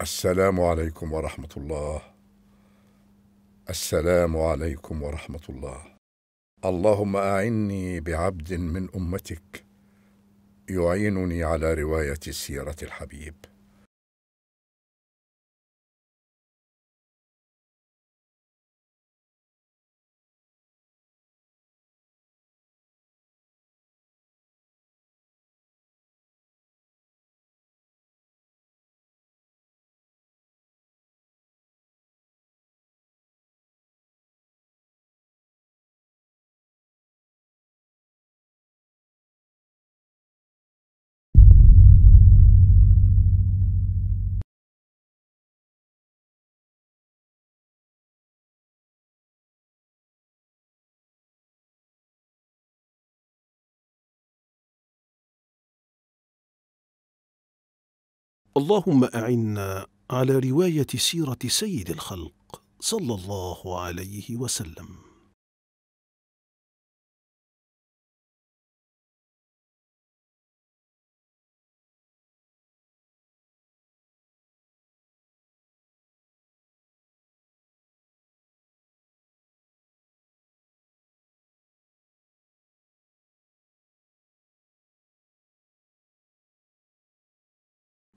السلام عليكم ورحمة الله السلام عليكم ورحمة الله اللهم أعني بعبد من أمتك يعينني على رواية سيرة الحبيب اللهم أعنا على رواية سيرة سيد الخلق صلى الله عليه وسلم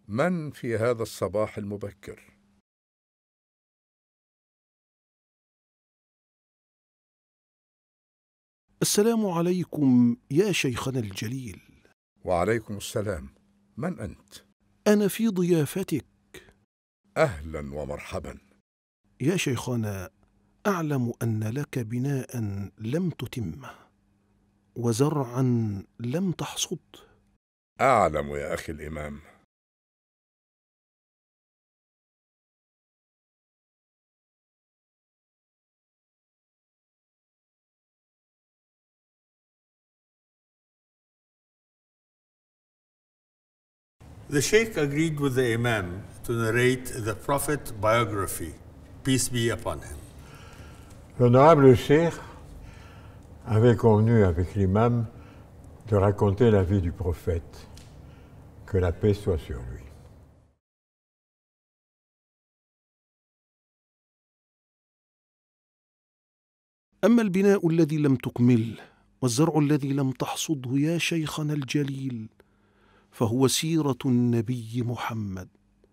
من في هذا الصباح المبكر السلام عليكم يا شيخنا الجليل وعليكم السلام من انت انا في ضيافتك اهلا ومرحبا يا شيخنا اعلم ان لك بناء لم تتمه وزرعا لم تحصده اعلم يا اخي الامام The Sheikh agreed with the Imam to narrate the Prophet biography, peace be upon him. L'honorable Sheikh avait convenu avec l'imam de raconter la vie du prophète, que la paix soit sur lui. أما البناء الذي لم تكمله والزرع الذي لم تحصده يا شيخنا الجليل فهو سيرة النبي محمد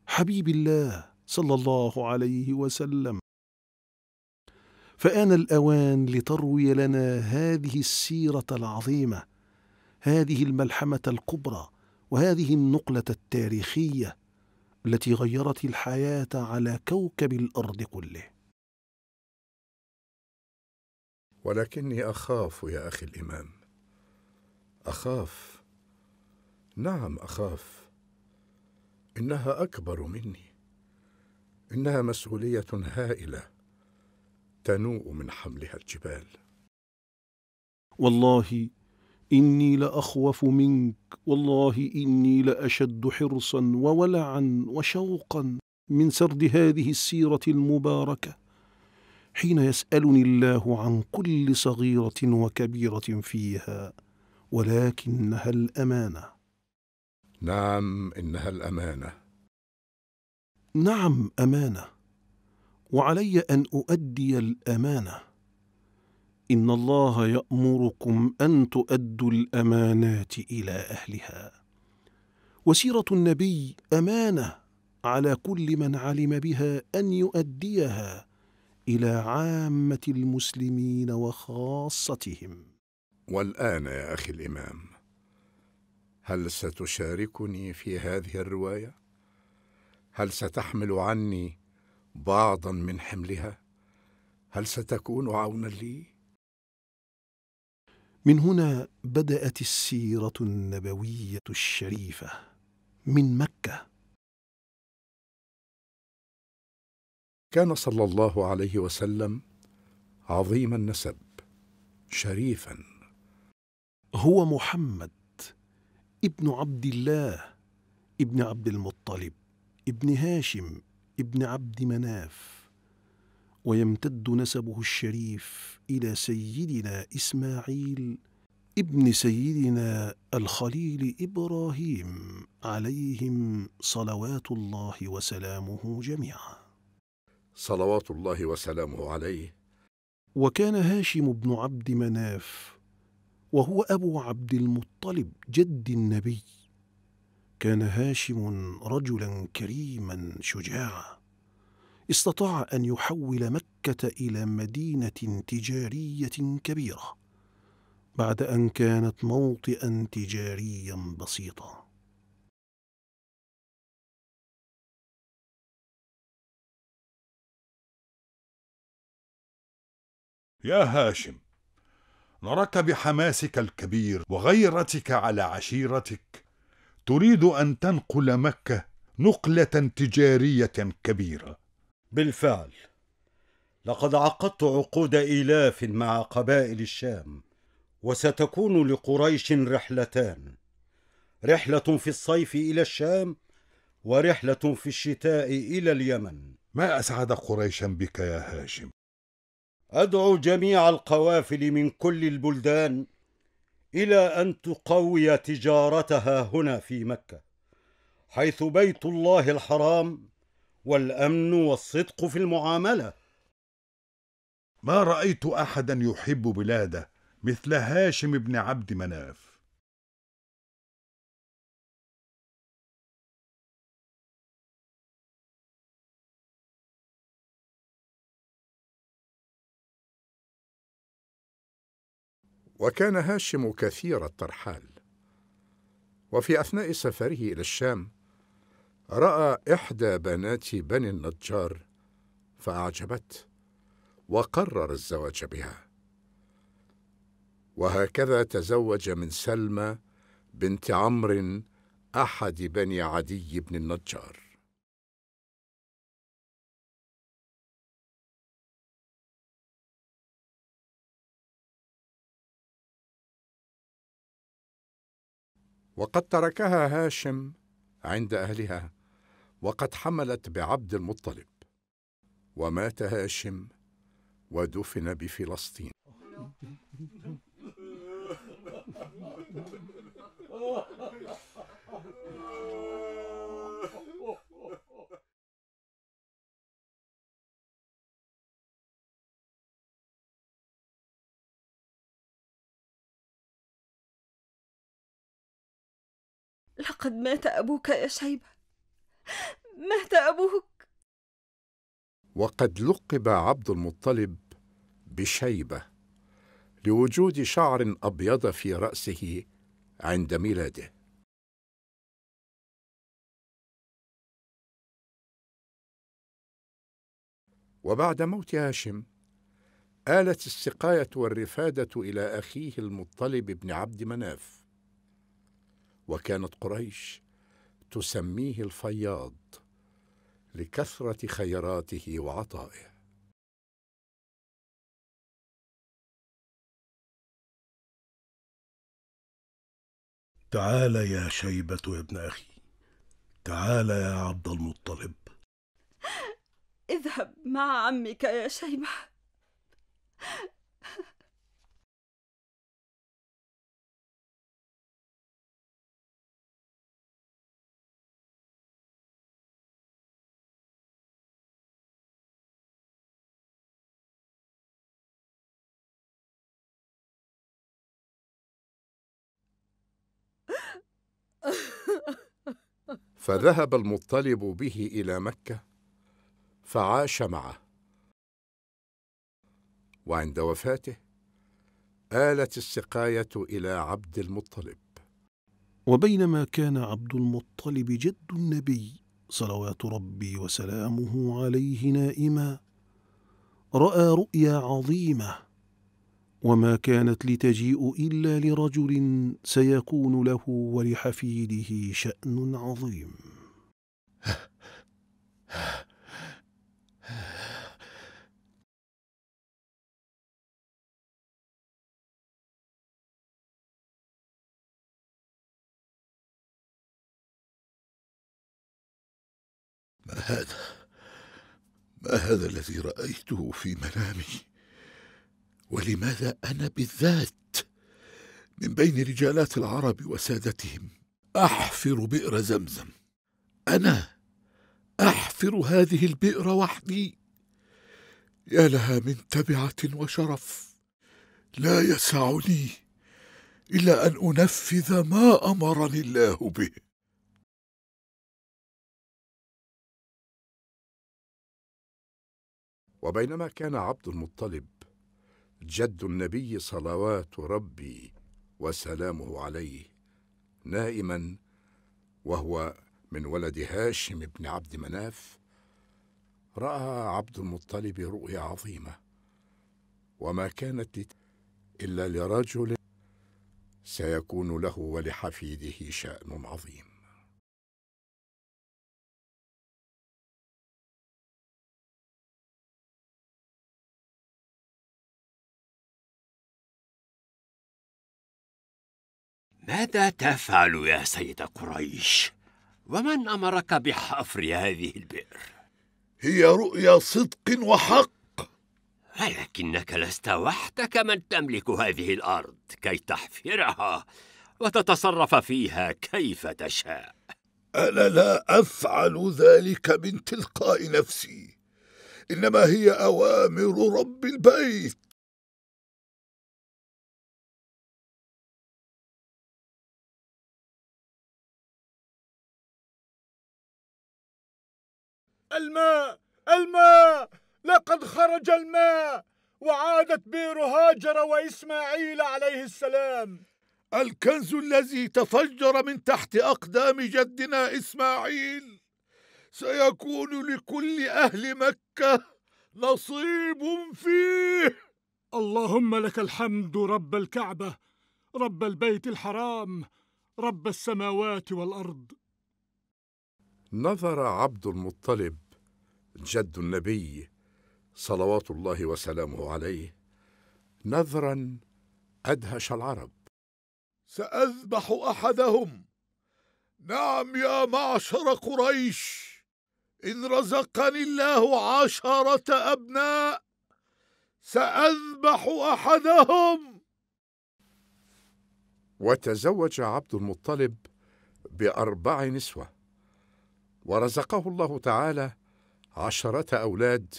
حبيب الله صلى الله عليه وسلم فآن الأوان لتروي لنا هذه السيرة العظيمة هذه الملحمة الكبرى وهذه النقلة التاريخية التي غيرت الحياة على كوكب الأرض كله ولكني أخاف يا أخي الإمام أخاف نعم اخاف انها اكبر مني انها مسؤوليه هائله تنوء من حملها الجبال والله اني لاخوف منك والله اني لاشد حرصا وولعا وشوقا من سرد هذه السيره المباركه حين يسالني الله عن كل صغيره وكبيره فيها ولكنها الامانه نعم انها الامانه نعم امانه وعلي ان اؤدي الامانه ان الله يامركم ان تؤدوا الامانات الى اهلها وسيره النبي امانه على كل من علم بها ان يؤديها الى عامه المسلمين وخاصتهم والان يا اخي الامام هل ستشاركني في هذه الروايه هل ستحمل عني بعضا من حملها هل ستكون عونا لي من هنا بدات السيره النبويه الشريفه من مكه كان صلى الله عليه وسلم عظيم النسب شريفا هو محمد ابن عبد الله ابن عبد المطلب ابن هاشم ابن عبد مناف ويمتد نسبه الشريف الى سيدنا اسماعيل ابن سيدنا الخليل ابراهيم عليهم صلوات الله وسلامه جميعا صلوات الله وسلامه عليه وكان هاشم بن عبد مناف وهو أبو عبد المطلب جد النبي كان هاشم رجلا كريما شجاعا استطاع أن يحول مكة إلى مدينة تجارية كبيرة بعد أن كانت موطئا تجاريا بسيطا يا هاشم نراك بحماسك الكبير وغيرتك على عشيرتك تريد ان تنقل مكه نقله تجاريه كبيره بالفعل لقد عقدت عقود ايلاف مع قبائل الشام وستكون لقريش رحلتان رحله في الصيف الى الشام ورحله في الشتاء الى اليمن ما اسعد قريشا بك يا هاشم أدعو جميع القوافل من كل البلدان إلى أن تقوي تجارتها هنا في مكة حيث بيت الله الحرام والأمن والصدق في المعاملة ما رأيت أحدا يحب بلاده مثل هاشم بن عبد مناف وكان هاشم كثير الترحال وفي اثناء سفره الى الشام راى احدى بنات بني النجار فاعجبته وقرر الزواج بها وهكذا تزوج من سلمى بنت عمرو احد بني عدي بن النجار وقد تركها هاشم عند اهلها وقد حملت بعبد المطلب ومات هاشم ودفن بفلسطين لقد مات أبوك يا شيبة مات أبوك وقد لقب عبد المطلب بشيبة لوجود شعر أبيض في رأسه عند ميلاده وبعد موت هاشم آلت السقاية والرفادة إلى أخيه المطلب بن عبد مناف وكانت قريش تسميه الفياض لكثره خيراته وعطائه تعال يا شيبة يا ابن أخي تعال يا عبد المطلب اذهب مع عمك يا شيبة فذهب المطلب به الى مكه فعاش معه وعند وفاته آلت السقاية إلى عبد المطلب وبينما كان عبد المطلب جد النبي صلوات ربي وسلامه عليه نائما رأى رؤيا عظيمة وما كانت لتجيء إلا لرجل سيكون له ولحفيده شأن عظيم ما هذا ما هذا الذي رأيته في منامي ولماذا انا بالذات من بين رجالات العرب وسادتهم احفر بئر زمزم انا احفر هذه البئر وحدي يا لها من تبعه وشرف لا يسعني الا ان انفذ ما امرني الله به وبينما كان عبد المطلب جد النبي صلوات ربي وسلامه عليه نائما وهو من ولد هاشم بن عبد مناف راى عبد المطلب رؤيا عظيمه وما كانت الا لرجل سيكون له ولحفيده شان عظيم ماذا تفعل يا سيد قريش؟ ومن أمرك بحفر هذه البئر؟ هي رؤيا صدق وحق ولكنك لست وحدك من تملك هذه الأرض كي تحفرها وتتصرف فيها كيف تشاء أنا لا أفعل ذلك من تلقاء نفسي إنما هي أوامر رب البيت الماء الماء لقد خرج الماء وعادت بئر هاجر وإسماعيل عليه السلام الكنز الذي تفجر من تحت أقدام جدنا إسماعيل سيكون لكل أهل مكة نصيب فيه اللهم لك الحمد رب الكعبة رب البيت الحرام رب السماوات والأرض نظر عبد المطلب جد النبي صلوات الله وسلامه عليه نذرا ادهش العرب ساذبح احدهم نعم يا معشر قريش ان رزقني الله عشره ابناء ساذبح احدهم وتزوج عبد المطلب باربع نسوه ورزقه الله تعالى عشرة أولاد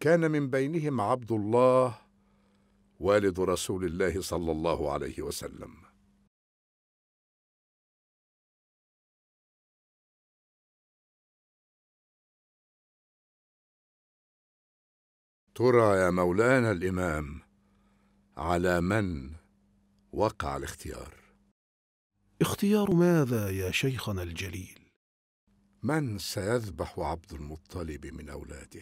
كان من بينهم عبد الله والد رسول الله صلى الله عليه وسلم ترى يا مولانا الإمام على من وقع الاختيار اختيار ماذا يا شيخنا الجليل من سيذبح عبد المطلب من اولاده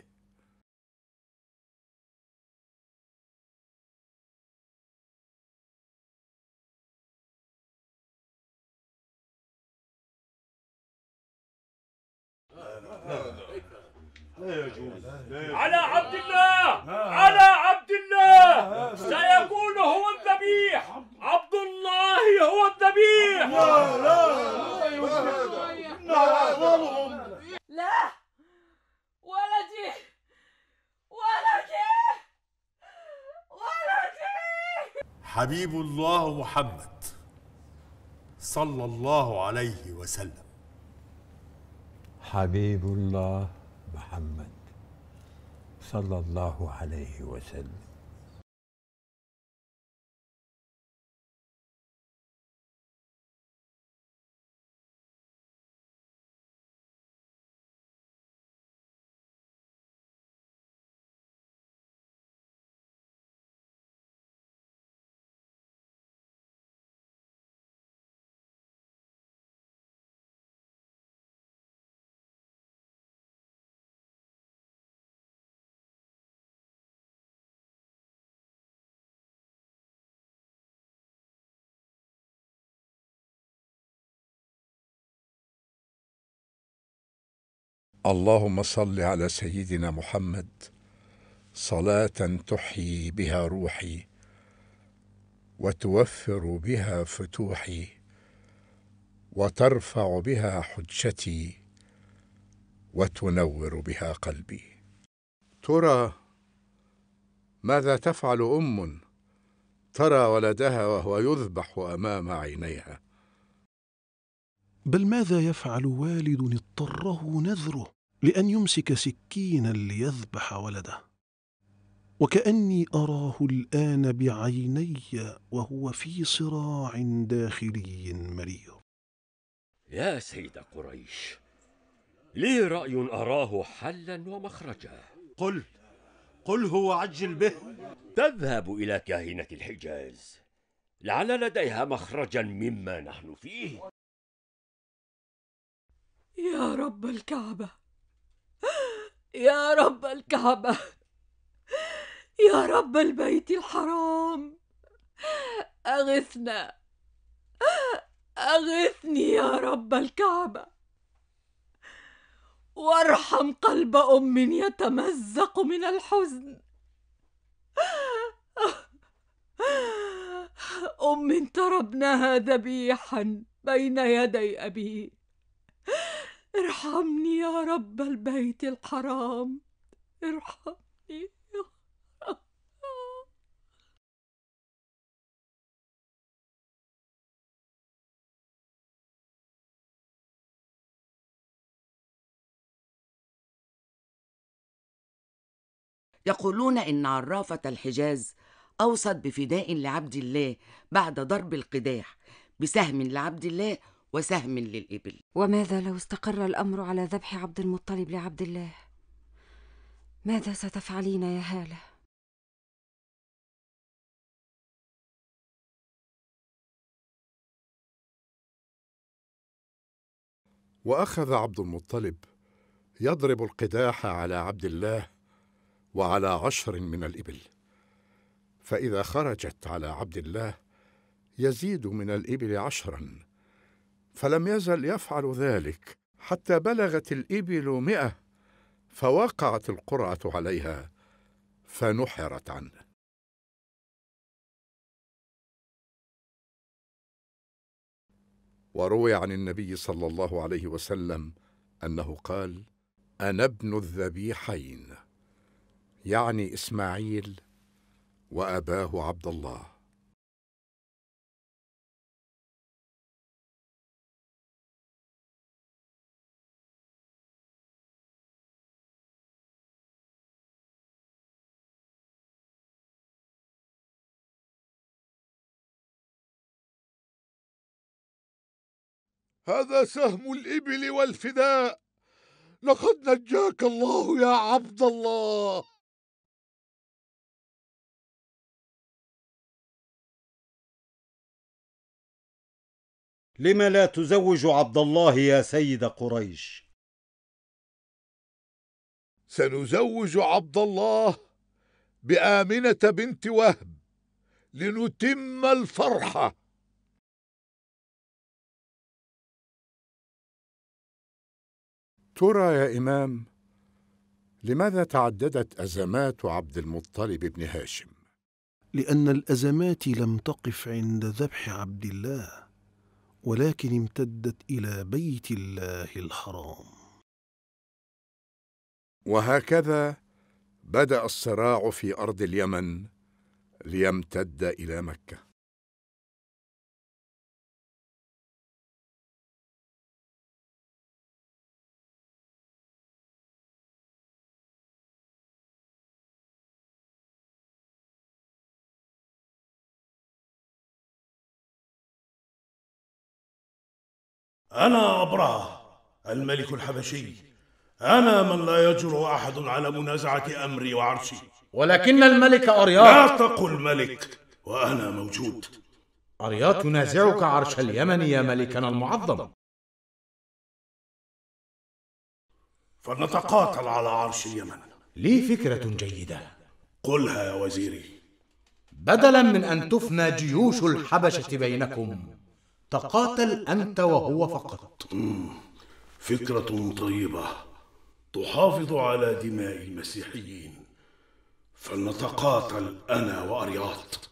No, no, no. لا يجوز على عبد الله على عبد الله سيكون هو الذبيح عبد الله هو الذبيح لا لا لا لا لا ولدي ولدي ولدي حبيب الله محمد صلى الله عليه وسلم حبيب الله محمد صلى الله عليه وسلم اللهم صل على سيدنا محمد صلاه تحيي بها روحي وتوفر بها فتوحي وترفع بها حجتي وتنور بها قلبي ترى ماذا تفعل ام ترى ولدها وهو يذبح امام عينيها بل ماذا يفعل والد اضطره نذره لأن يمسك سكينا ليذبح ولده وكأني أراه الآن بعيني وهو في صراع داخلي مرير يا سيد قريش لي رأي أراه حلا ومخرجا قل قل هو عجل به تذهب إلى كاهنة الحجاز لعل لديها مخرجا مما نحن فيه يا رب الكعبة يا رب الكعبة يا رب البيت الحرام أغثنا أغثني يا رب الكعبة وارحم قلب أم يتمزق من الحزن أم ابنها ذبيحا بين يدي أبيه ارحمني يا رب البيت الحرام ارحمني يا رب يقولون إن عرافة الحجاز أوصت بفداء لعبد الله بعد ضرب القداح بسهم لعبد الله وسهم للإبل وماذا لو استقر الأمر على ذبح عبد المطلب لعبد الله ماذا ستفعلين يا هاله واخذ عبد المطلب يضرب القداح على عبد الله وعلى عشر من الابل فاذا خرجت على عبد الله يزيد من الابل عشرا فلم يزل يفعل ذلك حتى بلغت الإبل مئة فوقعت القرعة عليها فنحرت عنه وروي عن النبي صلى الله عليه وسلم انه قال انا ابن الذبيحين يعني اسماعيل واباه عبد الله هذا سهم الإبل والفداء لقد نجاك الله يا عبد الله لم لا تزوج عبد الله يا سيد قريش سنزوج عبد الله بآمنة بنت وهب لنتم الفرحه ترى يا إمام لماذا تعددت أزمات عبد المطلب بن هاشم؟ لأن الأزمات لم تقف عند ذبح عبد الله ولكن امتدت إلى بيت الله الحرام وهكذا بدأ الصراع في أرض اليمن ليمتد إلى مكة أنا أبرهة الملك الحبشي أنا من لا يجرؤ أحد على منازعة أمري وعرشي ولكن الملك أرياط لا تقل ملك وأنا موجود أرياط ينازعك عرش اليمن يا ملكنا المعظم فلنتقاتل على عرش اليمن لي فكرة جيدة قلها يا وزيري بدلا من أن تفنى جيوش الحبشة بينكم تقاتل أنت وهو فقط فكرة طيبة تحافظ على دماء المسيحيين فلنتقاتل أنا وأرياط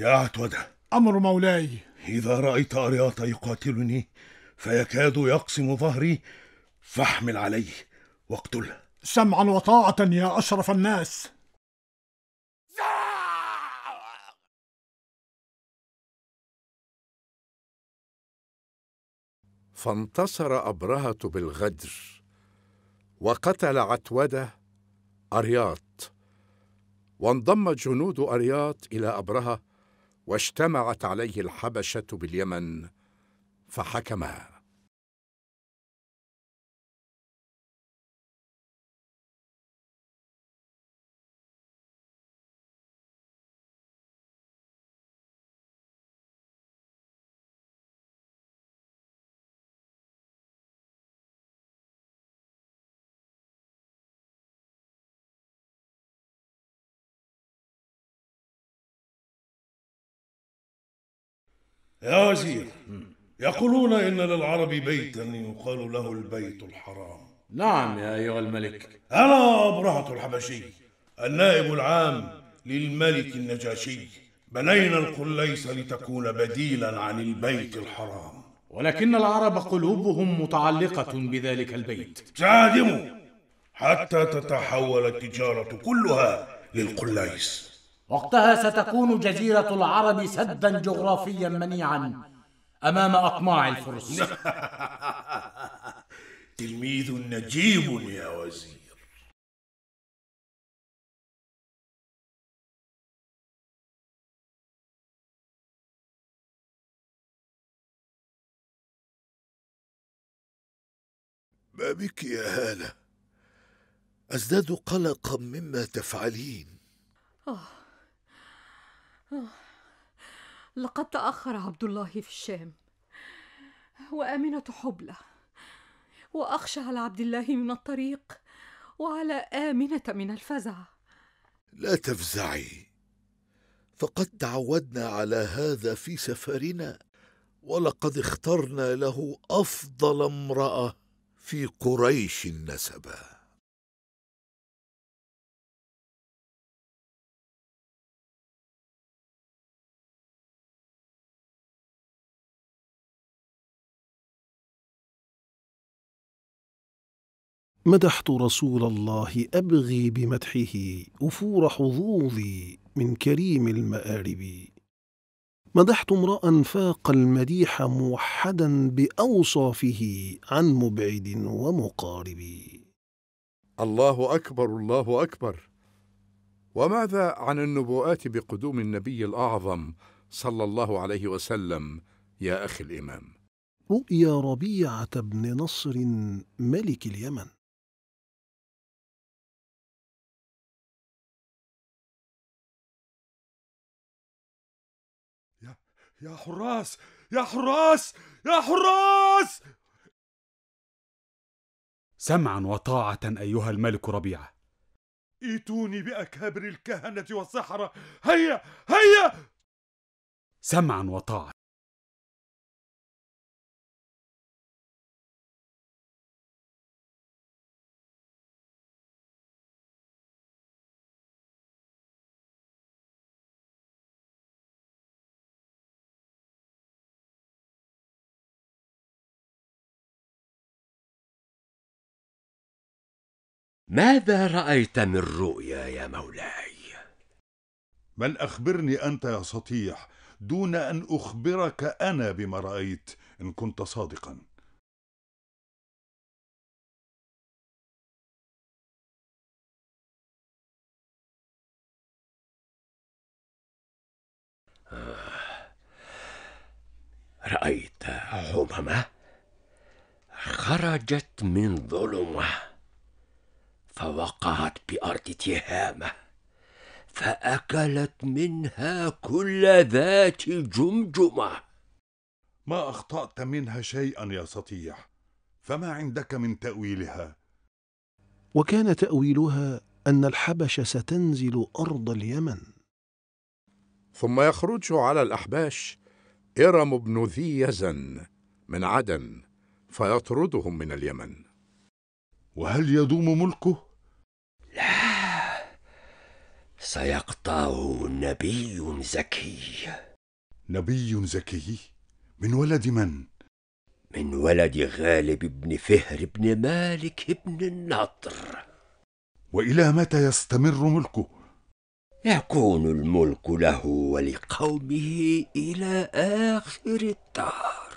يا عتودة أمر مولاي إذا رأيت أرياط يقاتلني فيكاد يقسم ظهري فاحمل عليه واقتله سمعا وطاعة يا أشرف الناس فانتصر أبرهة بالغدر وقتل عتودة أرياط وانضم جنود أرياط إلى أبرهة واجتمعت عليه الحبشه باليمن فحكمها يا وزير يقولون إن للعرب بيتا يقال له البيت الحرام نعم يا أيها الملك أنا أبرهة الحبشي النائب العام للملك النجاشي بنينا القليس لتكون بديلا عن البيت الحرام ولكن العرب قلوبهم متعلقة بذلك البيت ساهدموا حتى تتحول التجارة كلها للقليس وقتها ستكون جزيرة العرب سدا جغرافيا منيعا أمام أطماع الفرس تلميذ نجيب يا وزير ما بك يا هالة أزداد قلقا مما تفعلين أوه. لقد تأخر عبد الله في الشام وآمنة حبلة وأخشى على عبد الله من الطريق وعلى آمنة من الفزع لا تفزعي فقد تعودنا على هذا في سفرنا ولقد اخترنا له أفضل امرأة في قريش نسبًا مدحت رسول الله أبغي بمدحه أفور حظوظي من كريم المآرب مدحت امرأ فاق المديح موحدا بأوصافه عن مبعد ومقارب الله أكبر الله أكبر وماذا عن النبوءات بقدوم النبي الأعظم صلى الله عليه وسلم يا أخي الإمام رؤيا ربيعة بن نصر ملك اليمن يا حراس يا حراس يا حراس سمعا وطاعة أيها الملك ربيعة ايتوني بأكابر الكهنة والسحرة هيا هيا سمعا وطاعة ماذا رأيت من رؤيا يا مولاي؟ بل أخبرني أنت يا سطيح دون أن أخبرك أنا بما رأيت إن كنت صادقا آه. رأيت هممة خرجت من ظلمه فوقعت بأرض تهامة فأكلت منها كل ذات جمجمة ما أخطأت منها شيئا يا سطيح فما عندك من تأويلها وكان تأويلها أن الحبش ستنزل أرض اليمن ثم يخرج على الأحباش إرم بن ذي يزن من عدن فيطردهم من اليمن وهل يدوم ملكه سيقطعه نبي زكي نبي زكي من ولد من من ولد غالب بن فهر بن مالك بن النضر والى متى يستمر ملكه يكون الملك له ولقومه الى اخر الدهر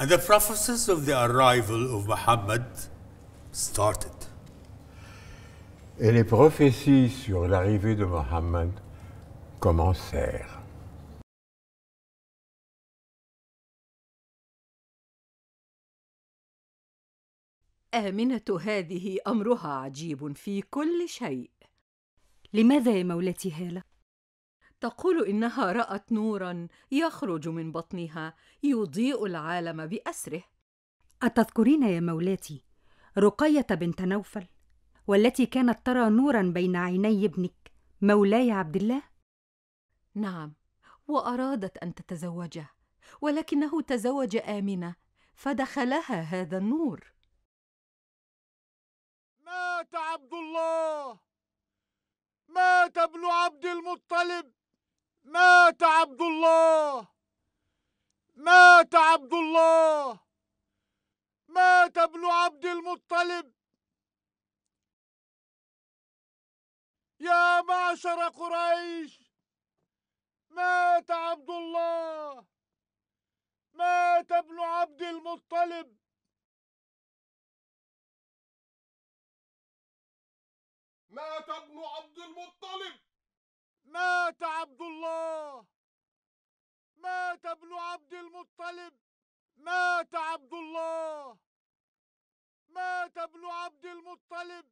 And the prophecies of the arrival of Muhammad started. Et les prophéties sur l'arrivée de Mohammed commencèrent. آمنة هذه أمرها عجيب في كل شيء. لماذا يا مولاتي هالة؟ تقول انها رات نورا يخرج من بطنها يضيء العالم باسره اتذكرين يا مولاتي رقيه بنت نوفل والتي كانت ترى نورا بين عيني ابنك مولاي عبد الله نعم وارادت ان تتزوجه ولكنه تزوج امنه فدخلها هذا النور مات عبد الله مات ابن عبد المطلب مات عبد الله مات عبد الله مات ابن عبد المطلب يا معشر قريش مات عبد الله مات ابن عبد المطلب مات ابن عبد المطلب مات عبد الله مات ابن عبد المطلب مات عبد الله مات ابن عبد المطلب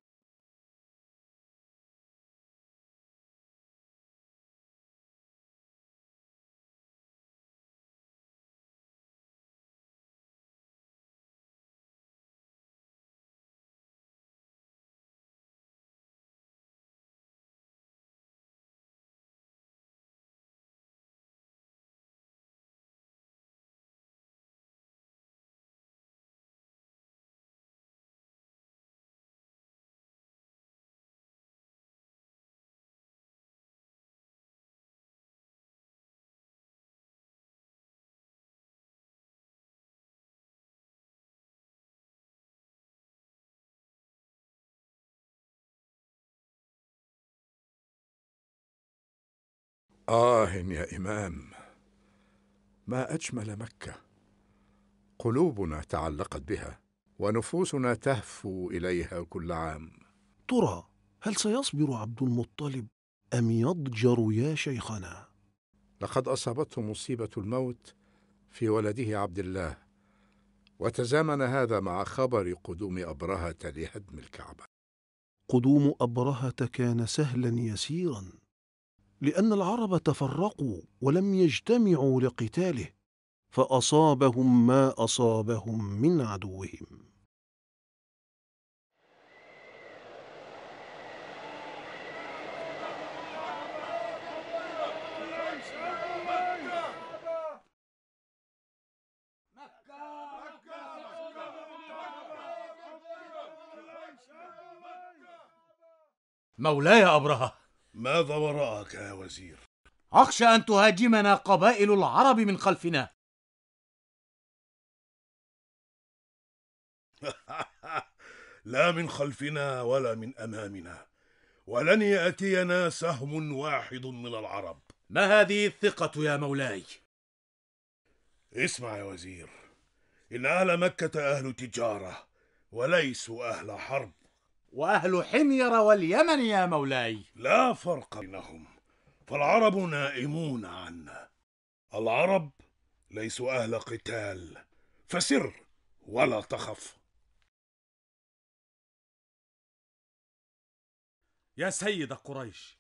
آه يا إمام ما أجمل مكة قلوبنا تعلقت بها ونفوسنا تهفو إليها كل عام ترى هل سيصبر عبد المطلب أم يضجر يا شيخنا لقد أصابته مصيبة الموت في ولده عبد الله وتزامن هذا مع خبر قدوم أبرهة لهدم الكعبة قدوم أبرهة كان سهلا يسيرا لأن العرب تفرقوا ولم يجتمعوا لقتاله فأصابهم ما أصابهم من عدوهم مولاي أبرهة ماذا وراءك يا وزير اخشى ان تهاجمنا قبائل العرب من خلفنا لا من خلفنا ولا من امامنا ولن ياتينا سهم واحد من العرب ما هذه الثقه يا مولاي اسمع يا وزير ان اهل مكه اهل تجاره وليسوا اهل حرب وأهل حمير واليمن يا مولاي لا فرق بينهم فالعرب نائمون عنا العرب ليسوا أهل قتال فسر ولا تخف يا سيد قريش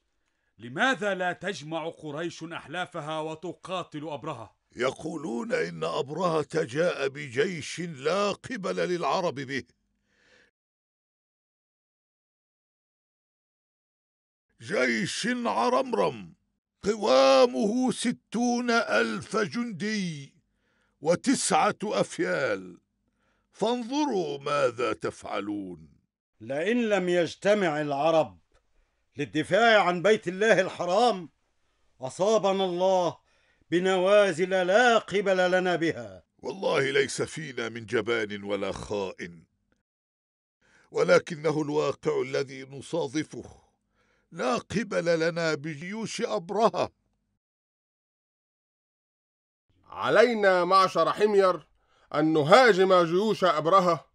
لماذا لا تجمع قريش أحلافها وتقاتل أبرهة؟ يقولون إن أبرهة جاء بجيش لا قبل للعرب به جيش عرمرم قوامه ستون ألف جندي وتسعة أفيال فانظروا ماذا تفعلون لئن لم يجتمع العرب للدفاع عن بيت الله الحرام أصابنا الله بنوازل لا قبل لنا بها والله ليس فينا من جبان ولا خائن ولكنه الواقع الذي نصادفه لا قبل لنا بجيوش أبرهة علينا معشر حمير أن نهاجم جيوش أبرهة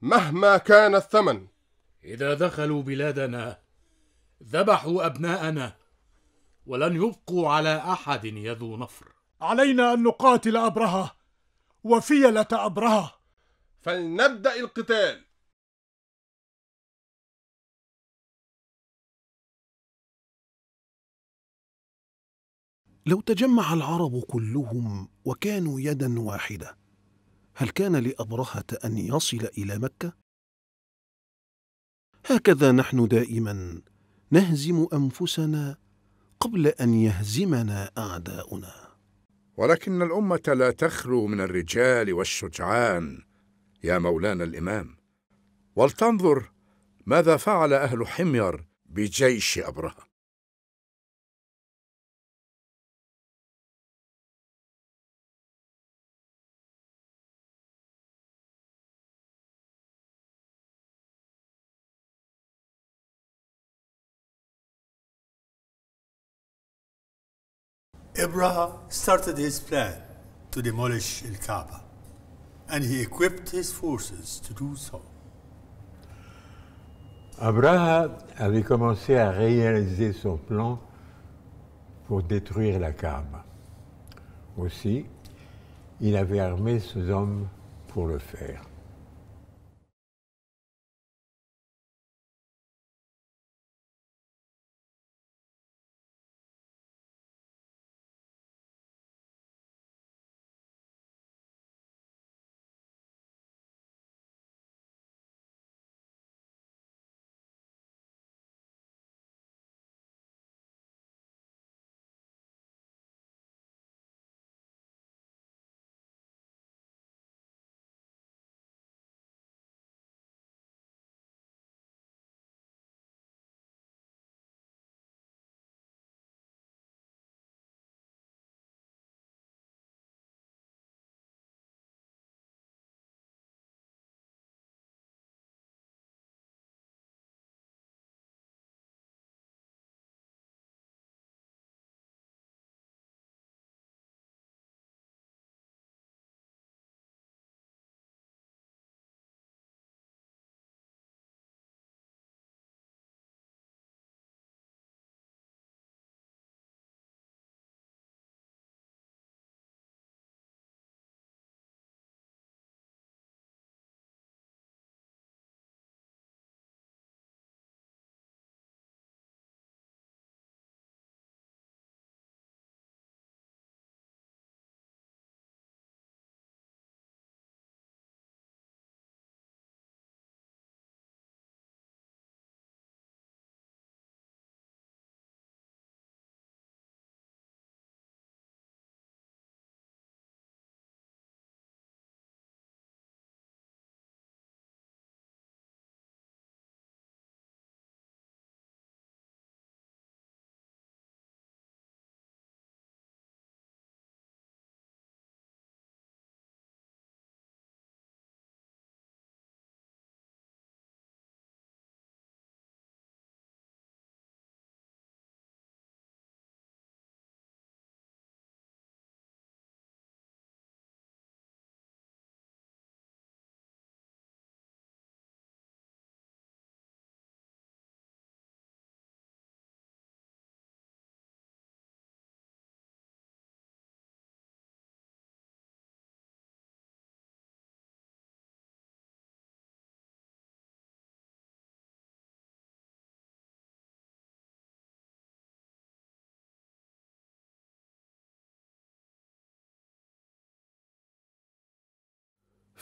مهما كان الثمن إذا دخلوا بلادنا ذبحوا أبناءنا ولن يبقوا على أحد يذو نفر علينا أن نقاتل أبرهة وفيلة أبرهة فلنبدأ القتال لو تجمع العرب كلهم وكانوا يدا واحده هل كان لابرهه ان يصل الى مكه هكذا نحن دائما نهزم انفسنا قبل ان يهزمنا اعداؤنا ولكن الامه لا تخلو من الرجال والشجعان يا مولانا الامام ولتنظر ماذا فعل اهل حمير بجيش ابرهه Abraham started his plan to demolish Al Kaaba, and he equipped his forces to do so. Abraham avait commencé à réaliser son plan pour détruire la Kaaba. Aussi, il avait armé ses hommes pour le faire.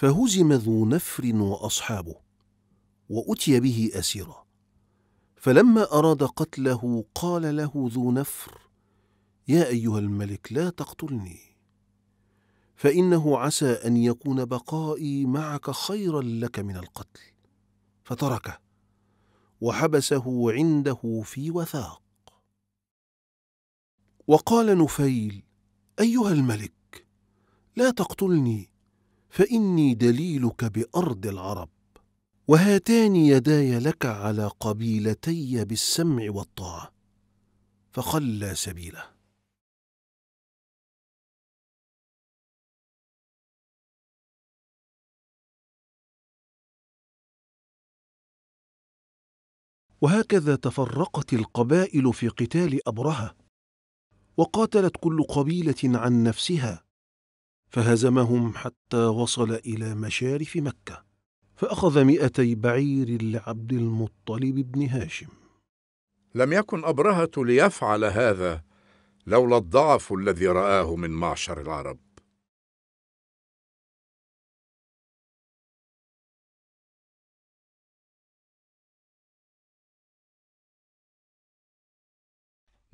فهزم ذو نفر واصحابه واتي به اسيرا فلما اراد قتله قال له ذو نفر يا ايها الملك لا تقتلني فانه عسى ان يكون بقائي معك خيرا لك من القتل فتركه وحبسه عنده في وثاق وقال نفيل ايها الملك لا تقتلني فاني دليلك بارض العرب وهاتان يداي لك على قبيلتي بالسمع والطاعه فخلى سبيله وهكذا تفرقت القبائل في قتال ابرهه وقاتلت كل قبيله عن نفسها فهزمهم حتى وصل إلى مشارف مكة فأخذ مئتي بعير لعبد المطلب بن هاشم لم يكن أبرهة ليفعل هذا لولا الضعف الذي رآه من معشر العرب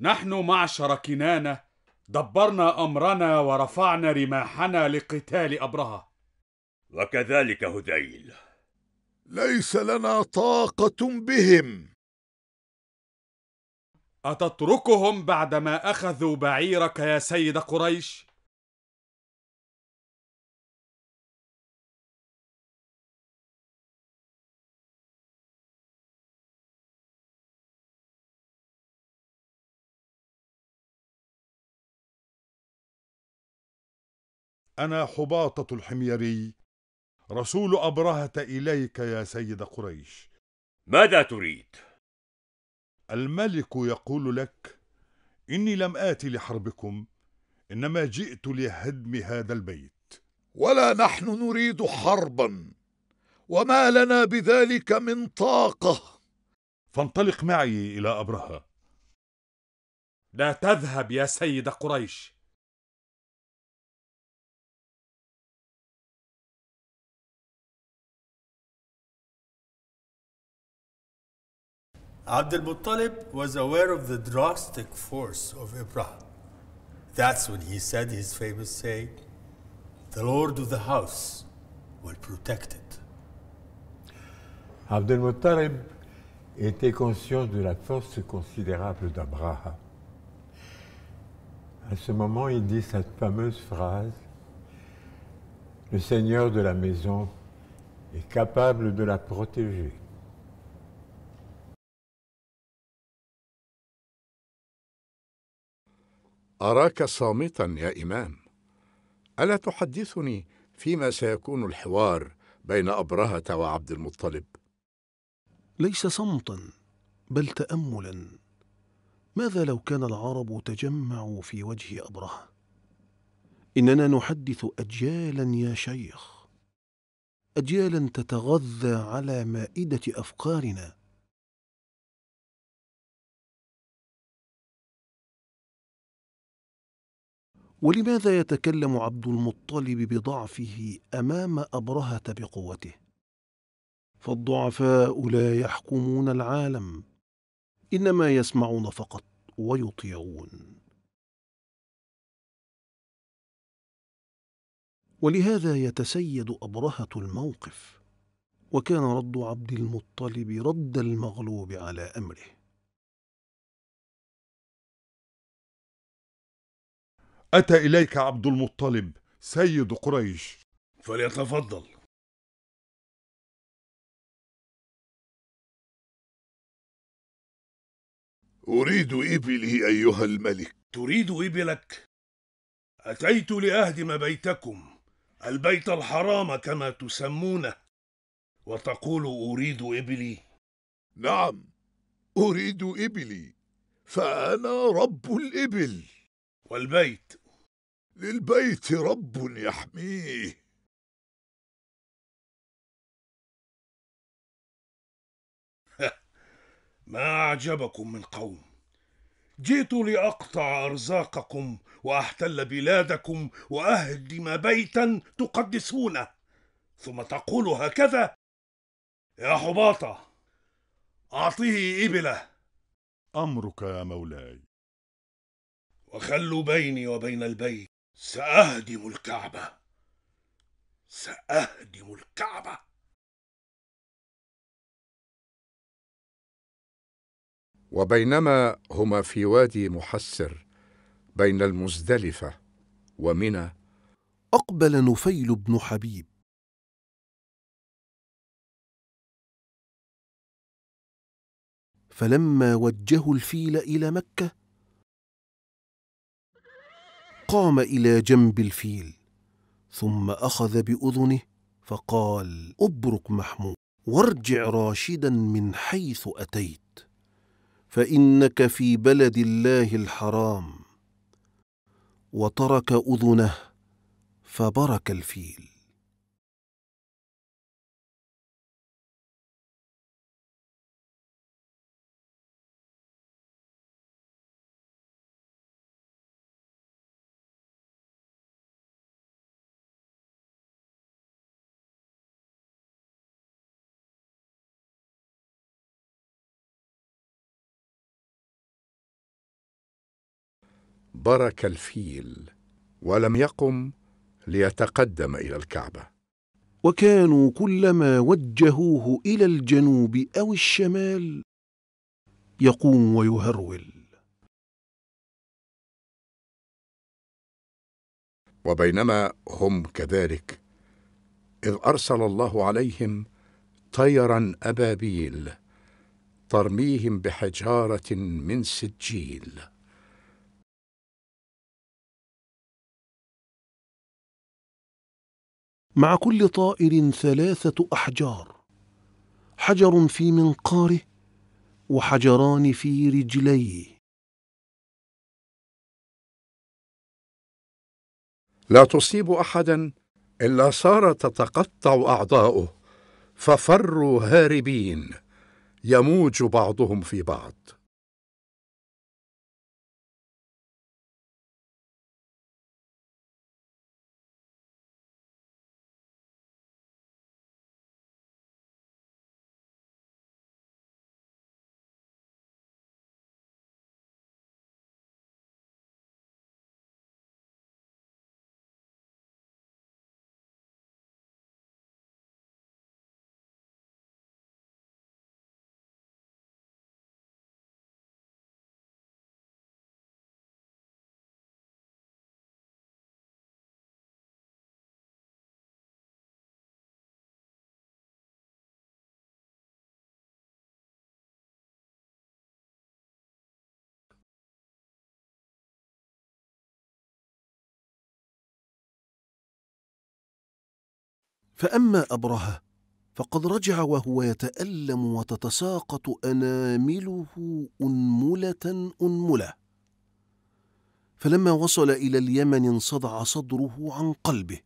نحن معشر كنانة دبرنا امرنا ورفعنا رماحنا لقتال ابرهه وكذلك هذيل ليس لنا طاقه بهم اتتركهم بعدما اخذوا بعيرك يا سيد قريش أنا حباطة الحميري رسول أبرهة إليك يا سيد قريش ماذا تريد؟ الملك يقول لك إني لم آتي لحربكم إنما جئت لهدم هذا البيت ولا نحن نريد حربا وما لنا بذلك من طاقة فانطلق معي إلى أبرهة لا تذهب يا سيد قريش Abdul muttalib was aware of the drastic force of Ibrahim. That's when he said his famous saying, the Lord of the house will protect it. Abdul muttalib était conscient de la force considérable d'Abraham. À ce moment, il dit cette fameuse phrase Le Seigneur de la maison est capable de la protéger. اراك صامتا يا امام الا تحدثني فيما سيكون الحوار بين ابرهه وعبد المطلب ليس صمتا بل تاملا ماذا لو كان العرب تجمعوا في وجه ابرهه اننا نحدث اجيالا يا شيخ اجيالا تتغذى على مائده افكارنا ولماذا يتكلم عبد المطلب بضعفه امام ابرهه بقوته فالضعفاء لا يحكمون العالم انما يسمعون فقط ويطيعون ولهذا يتسيد ابرهه الموقف وكان رد عبد المطلب رد المغلوب على امره أتى إليك عبد المطلب سيد قريش فليتفضل أريد إبلي أيها الملك تريد إبلك؟ أتيت لأهدم بيتكم البيت الحرام كما تسمونه وتقول أريد إبلي نعم أريد إبلي فأنا رب الإبل والبيت للبيت رب يحميه ما أعجبكم من قوم جئت لأقطع أرزاقكم وأحتل بلادكم وأهدم بيتا تقدسونه ثم تقول هكذا يا حباطة أعطيه إبلة أمرك يا مولاي وخلوا بيني وبين البيت سأهدم الكعبة سأهدم الكعبة وبينما هما في وادي محسر بين المزدلفة ومنى أقبل نفيل بن حبيب فلما وجهوا الفيل إلى مكة قام إلى جنب الفيل ثم أخذ بأذنه فقال أبرك محمود وارجع راشدا من حيث أتيت فإنك في بلد الله الحرام وترك أذنه فبرك الفيل برك الفيل ولم يقم ليتقدم إلى الكعبة وكانوا كلما وجهوه إلى الجنوب أو الشمال يقوم ويهرول وبينما هم كذلك إذ أرسل الله عليهم طيرا أبابيل ترميهم بحجارة من سجيل مع كل طائر ثلاثة أحجار حجر في منقاره وحجران في رجليه لا تصيب أحدا إلا صار تتقطع أعضاؤه ففروا هاربين يموج بعضهم في بعض فأما أبرهة فقد رجع وهو يتألم وتتساقط أنامله أنملة أنملة فلما وصل إلى اليمن انصدع صدره عن قلبه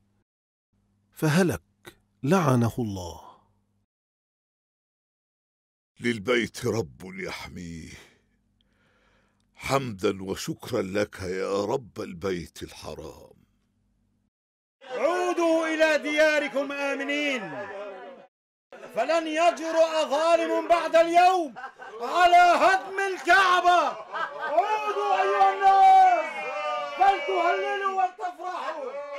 فهلك لعنه الله للبيت رب يحميه حمدا وشكرا لك يا رب البيت الحرام إلى دياركم آمنين فلن يجرؤ ظالم بعد اليوم على هدم الكعبة عودوا أيها الناس فلتهللوا ولتفرحوا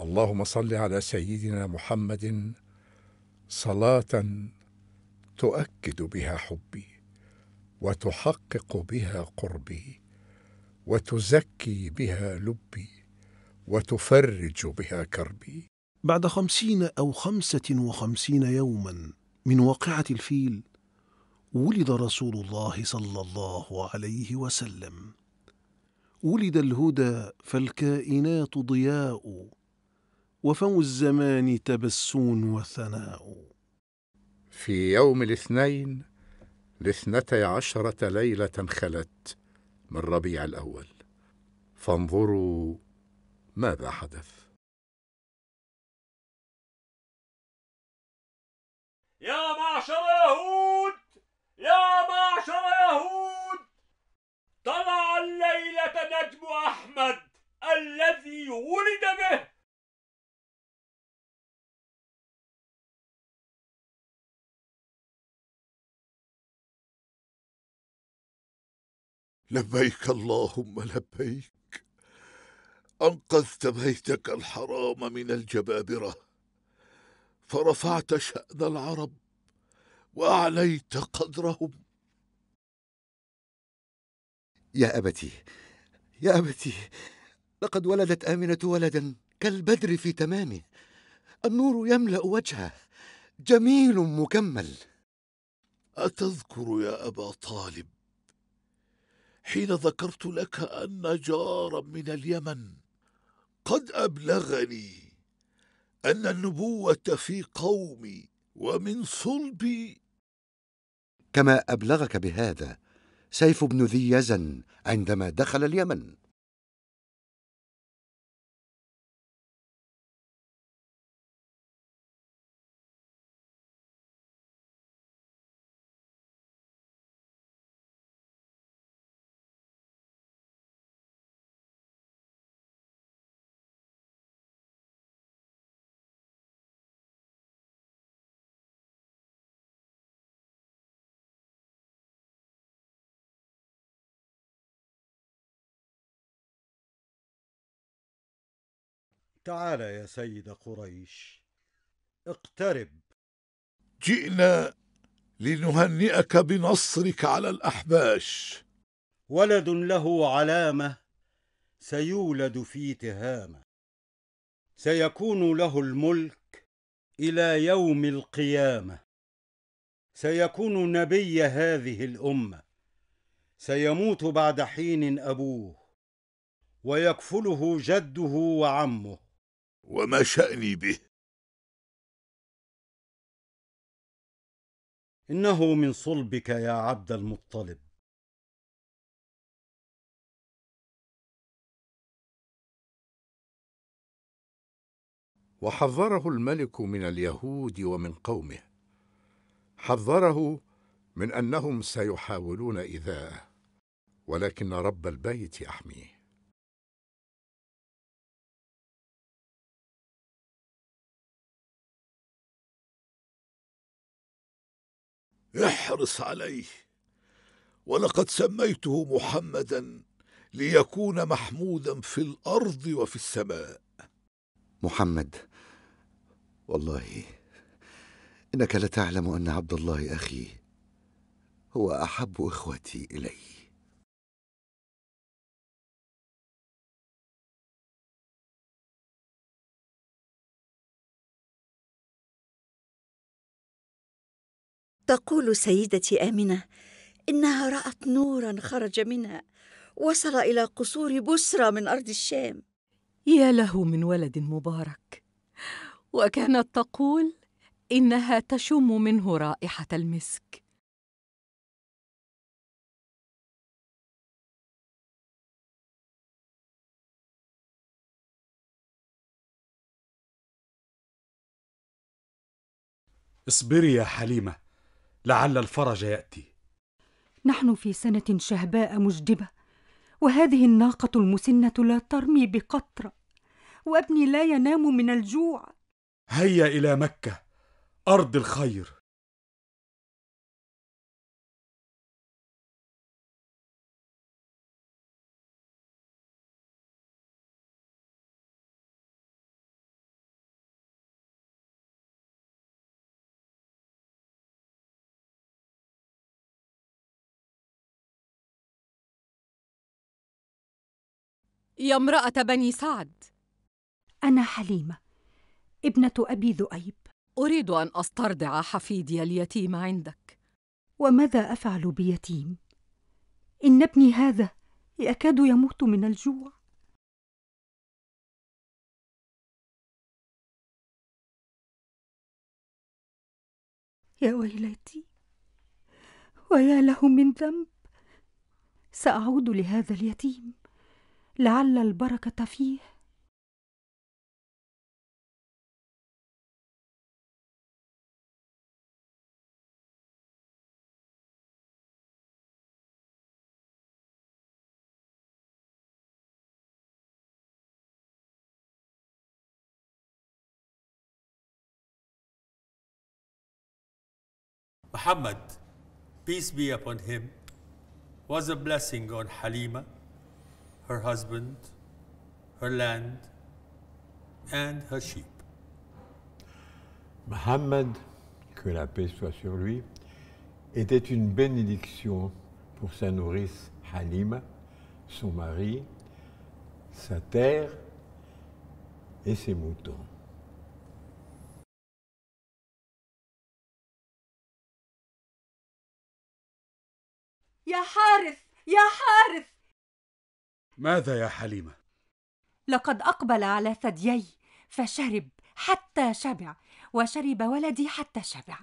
اللهم صل على سيدنا محمد صلاه تؤكد بها حبي وتحقق بها قربي وتزكي بها لبي وتفرج بها كربي بعد خمسين أو خمسة وخمسين يوما من واقعة الفيل ولد رسول الله صلى الله عليه وسلم ولد الهدى فالكائنات ضياء وفم الزمان تبسون وثناء في يوم الاثنين لاثنتي عشرة ليلة خلت من ربيع الأول فانظروا ماذا حدث يا معشر يهود يا معشر يهود طلع الليلة نجم أحمد الذي ولد به لبيك اللهم لبيك انقذت بيتك الحرام من الجبابره فرفعت شان العرب واعليت قدرهم يا ابتي يا ابتي لقد ولدت امنه ولدا كالبدر في تمامه النور يملا وجهه جميل مكمل اتذكر يا ابا طالب حين ذكرت لك أن جارا من اليمن قد أبلغني أن النبوة في قومي ومن صلبي كما أبلغك بهذا سيف بن ذي يزن عندما دخل اليمن تعال يا سيد قريش اقترب جئنا لنهنئك بنصرك على الأحباش ولد له علامة سيولد في تهامة سيكون له الملك إلى يوم القيامة سيكون نبي هذه الأمة سيموت بعد حين أبوه ويكفله جده وعمه وما شأني به إنه من صلبك يا عبد المطلب وحذره الملك من اليهود ومن قومه حذره من انهم سيحاولون إذاءه ولكن رب البيت يحميه احرص عليه ولقد سميته محمدا ليكون محمودا في الارض وفي السماء محمد والله انك لتعلم ان عبد الله اخي هو احب اخوتي الي تقول سيدتي امنه انها رات نورا خرج منها وصل الى قصور بسرى من ارض الشام يا له من ولد مبارك وكانت تقول انها تشم منه رائحه المسك اصبري يا حليمه لعل الفرج ياتي نحن في سنه شهباء مجدبه وهذه الناقه المسنه لا ترمي بقطره وابني لا ينام من الجوع هيا الى مكه ارض الخير يا امرأة بني سعد أنا حليمة ابنة أبي ذؤيب أريد أن أسترضع حفيدي اليتيم عندك وماذا أفعل بيتيم؟ إن ابني هذا يكاد يموت من الجوع يا ويلتي ويا له من ذنب سأعود لهذا اليتيم لعل البركه فيه Muhammad, peace be upon him, was a blessing on Halima her husband, her land, and her sheep. Mohammed, que la paix soit sur lui, était une bénédiction pour sa nourrice Halima, son mari, sa terre et ses moutons. Ya ماذا يا حليمة؟ لقد أقبل على ثديي فشرب حتى شبع وشرب ولدي حتى شبع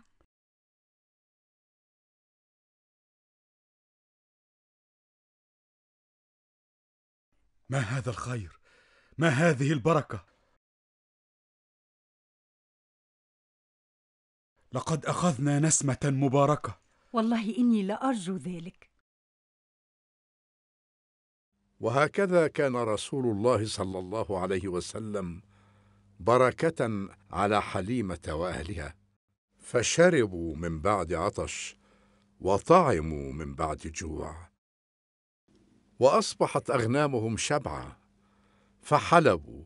ما هذا الخير ما هذه البركه لقد اخذنا نسمه مباركه والله اني لارجو ذلك وهكذا كان رسول الله صلى الله عليه وسلم بركه على حليمه واهلها فشربوا من بعد عطش وطعموا من بعد جوع واصبحت اغنامهم شبعه فحلبوا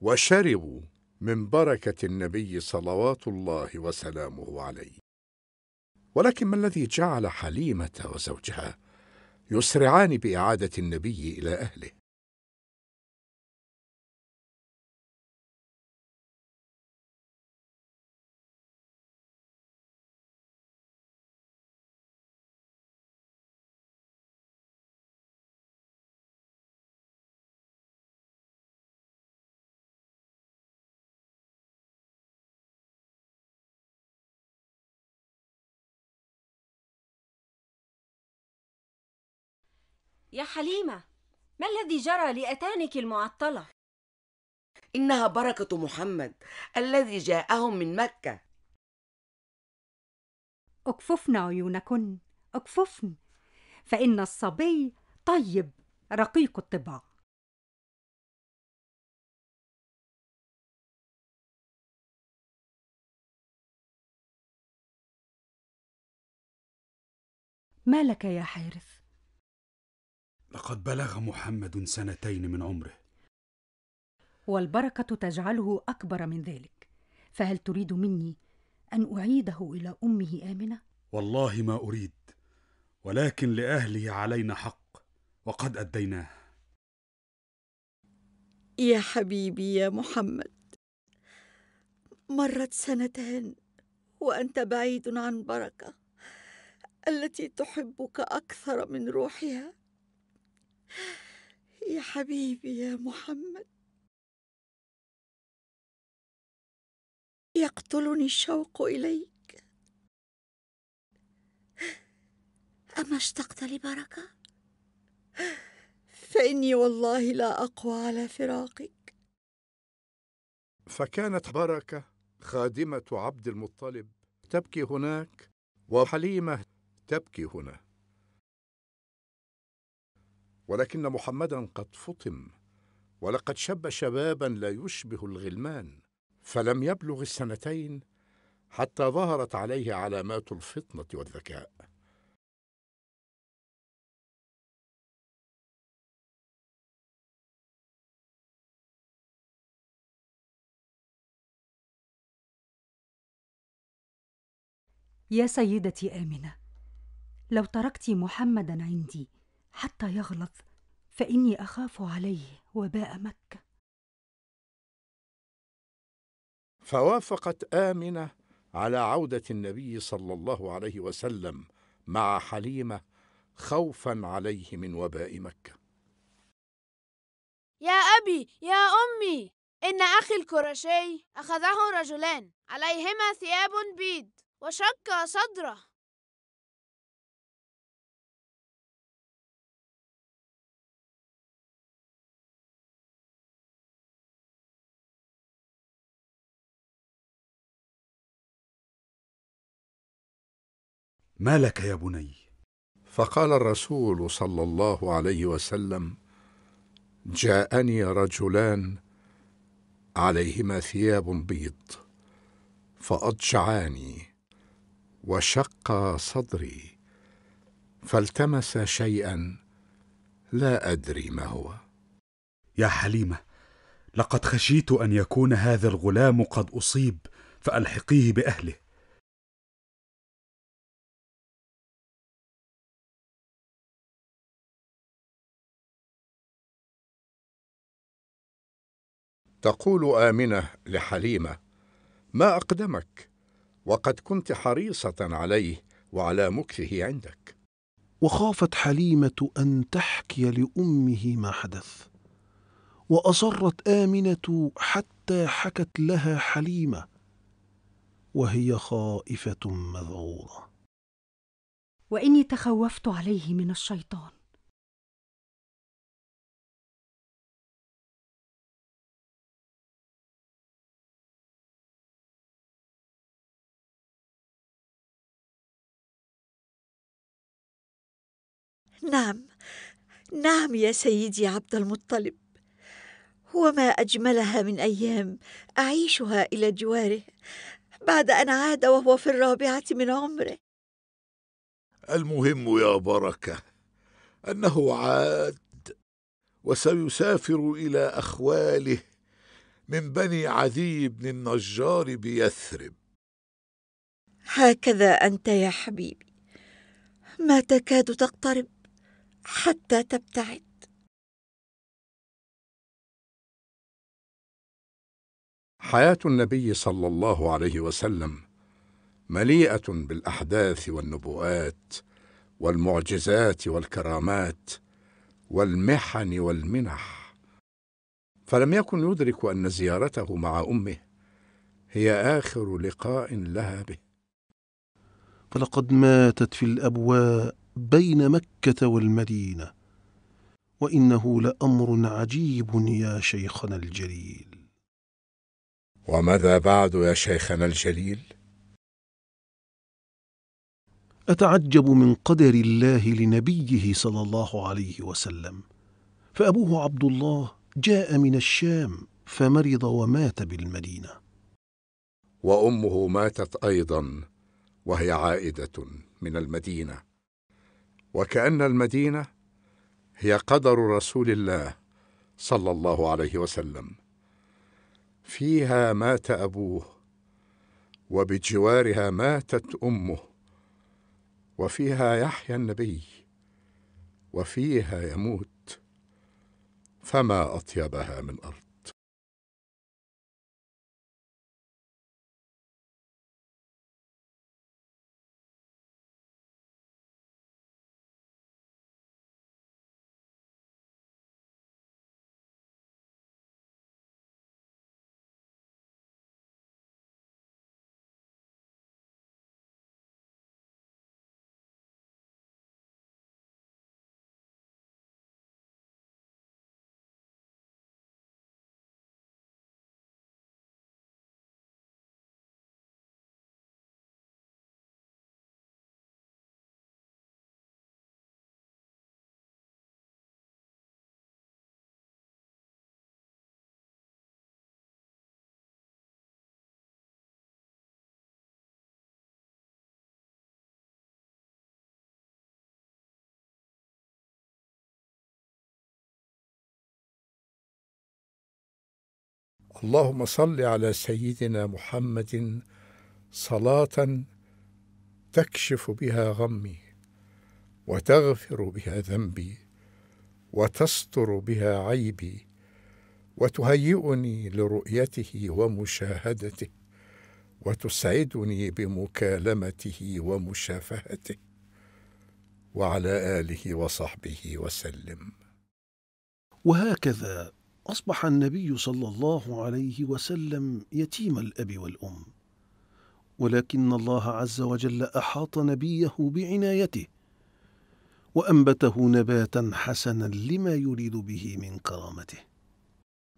وشربوا من بركه النبي صلوات الله وسلامه عليه ولكن ما الذي جعل حليمه وزوجها يسرعان باعاده النبي الى اهله يا حليمة ما الذي جرى لأتانك المعطلة؟ إنها بركة محمد الذي جاءهم من مكة اكففن عيونكن اكففن فإن الصبي طيب رقيق الطباع ما لك يا حارث لقد بلغ محمد سنتين من عمره والبركه تجعله اكبر من ذلك فهل تريد مني ان اعيده الى امه امنه والله ما اريد ولكن لاهله علينا حق وقد اديناه يا حبيبي يا محمد مرت سنتان وانت بعيد عن بركه التي تحبك اكثر من روحها يا حبيبي يا محمد يقتلني الشوق اليك اما اشتقت لبركه فاني والله لا اقوى على فراقك فكانت بركه خادمه عبد المطلب تبكي هناك وحليمه تبكي هنا ولكن محمدا قد فطم ولقد شب شبابا لا يشبه الغلمان فلم يبلغ السنتين حتى ظهرت عليه علامات الفطنه والذكاء يا سيدتي امنه لو تركت محمدا عندي حتى يغلظ فاني اخاف عليه وباء مكه فوافقت امنه على عوده النبي صلى الله عليه وسلم مع حليمه خوفا عليه من وباء مكه يا ابي يا امي ان اخي الكرشي اخذه رجلان عليهما ثياب بيض وشق صدره ما لك يا بني فقال الرسول صلى الله عليه وسلم جاءني رجلان عليهما ثياب بيض فاضجعاني وشق صدري فالتمس شيئا لا ادري ما هو يا حليمه لقد خشيت ان يكون هذا الغلام قد اصيب فالحقيه باهله تقول آمنة لحليمة: ما أقدمك؟ وقد كنت حريصة عليه وعلى مكثه عندك. وخافت حليمة أن تحكي لأمه ما حدث، وأصرت آمنة حتى حكت لها حليمة، وهي خائفة مذعورة. وإني تخوفت عليه من الشيطان نعم نعم يا سيدي عبد المطلب وما اجملها من ايام اعيشها الى جواره بعد ان عاد وهو في الرابعه من عمره المهم يا بركه انه عاد وسيسافر الى اخواله من بني عدي بن النجار بيثرب هكذا انت يا حبيبي ما تكاد تقترب حتى تبتعد حياة النبي صلى الله عليه وسلم مليئة بالأحداث والنبوءات والمعجزات والكرامات والمحن والمنح فلم يكن يدرك أن زيارته مع أمه هي آخر لقاء لها به فلقد ماتت في الأبواء بين مكة والمدينة وإنه لأمر عجيب يا شيخنا الجليل وماذا بعد يا شيخنا الجليل؟ أتعجب من قدر الله لنبيه صلى الله عليه وسلم فأبوه عبد الله جاء من الشام فمرض ومات بالمدينة وأمه ماتت أيضا وهي عائدة من المدينة وكأن المدينة هي قدر رسول الله صلى الله عليه وسلم فيها مات أبوه وبجوارها ماتت أمه وفيها يحيا النبي وفيها يموت فما أطيبها من أرض اللهم صل على سيدنا محمد صلاة تكشف بها غمي وتغفر بها ذنبي وتستر بها عيبي وتهيئني لرؤيته ومشاهدته وتسعدني بمكالمته ومشافهته وعلى اله وصحبه وسلم وهكذا أصبح النبي صلى الله عليه وسلم يتيم الأب والأم ولكن الله عز وجل أحاط نبيه بعنايته وأنبته نباتا حسنا لما يريد به من كرامته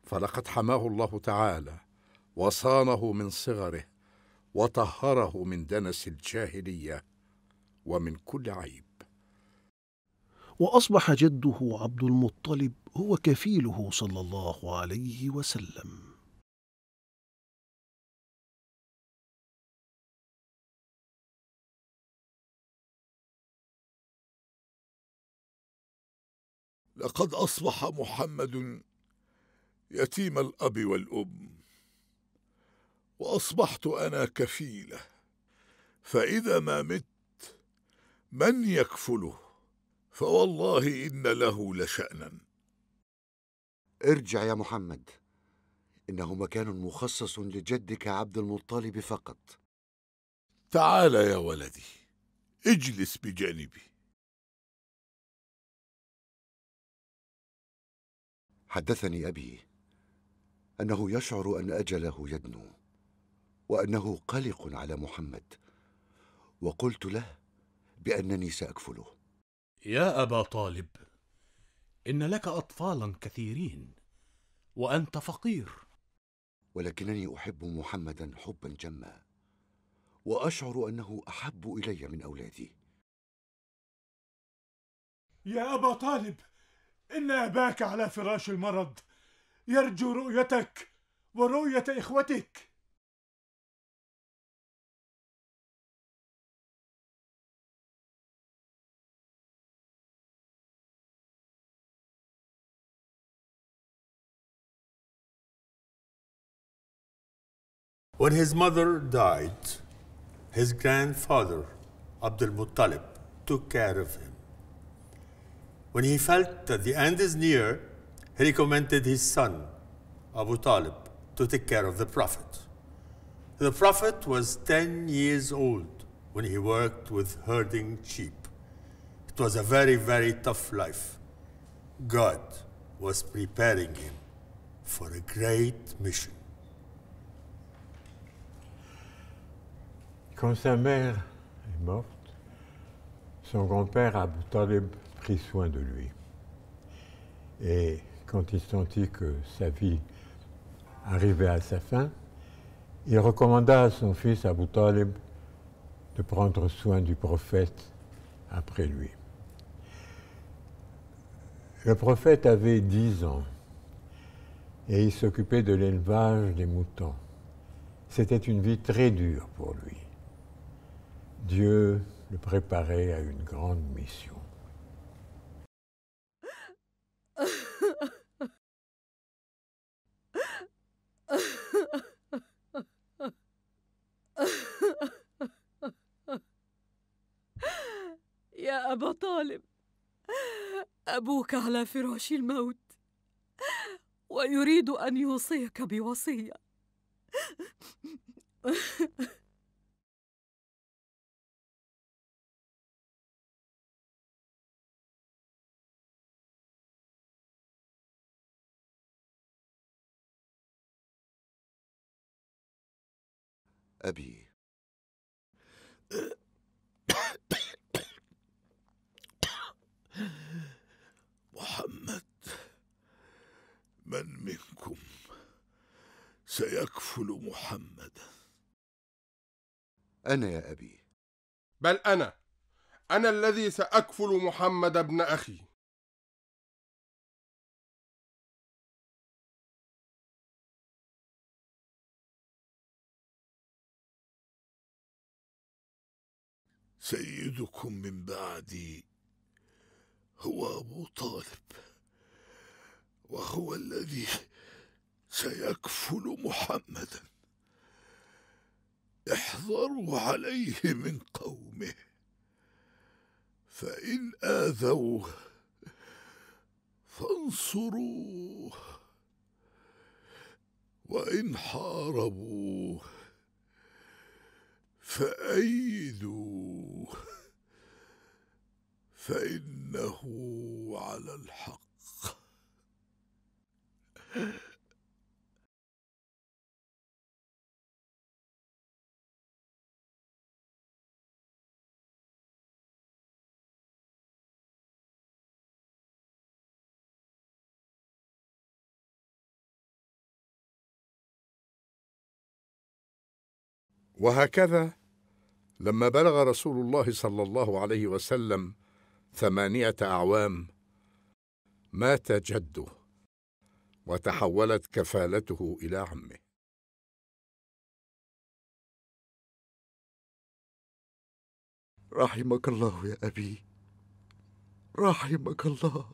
فلقد حماه الله تعالى وصانه من صغره وطهره من دنس الجاهليه ومن كل عيب واصبح جده عبد المطلب هو كفيله صلى الله عليه وسلم لقد اصبح محمد يتيم الاب والام واصبحت انا كفيله فاذا ما مت من يكفله فوالله إن له لشأنا ارجع يا محمد إنه مكان مخصص لجدك عبد المطلب فقط تعال يا ولدي اجلس بجانبي حدثني أبي أنه يشعر أن أجله يدنو وأنه قلق على محمد وقلت له بأنني سأكفله يا ابا طالب ان لك اطفالا كثيرين وانت فقير ولكنني احب محمدا حبا جما واشعر انه احب الي من اولادي يا ابا طالب ان اباك على فراش المرض يرجو رؤيتك ورؤيه اخوتك When his mother died, his grandfather, Abdul Muttalib, took care of him. When he felt that the end is near, he recommended his son, Abu Talib, to take care of the Prophet. The Prophet was 10 years old when he worked with herding sheep. It was a very, very tough life. God was preparing him for a great mission. Quand sa mère est morte, son grand-père Abu Talib, prit soin de lui. Et quand il sentit que sa vie arrivait à sa fin, il recommanda à son fils Abu Talib de prendre soin du prophète après lui. Le prophète avait dix ans et il s'occupait de l'élevage des moutons. C'était une vie très dure pour lui. Dieu le préparait à une grande mission. Yahabatalem, Abu Khaled frôche le mort, et il veut te أبي محمد من منكم سيكفل محمدا أنا يا أبي بل أنا أنا الذي سأكفل محمد ابن أخي سيدكم من بعدي هو أبو طالب وهو الذي سيكفل محمدا احذروا عليه من قومه فإن آذوه فانصروه وإن حاربوه فأيدوا فإنه على الحق وهكذا لما بلغ رسول الله صلى الله عليه وسلم ثمانيه اعوام مات جده وتحولت كفالته الى عمه رحمك الله يا ابي رحمك الله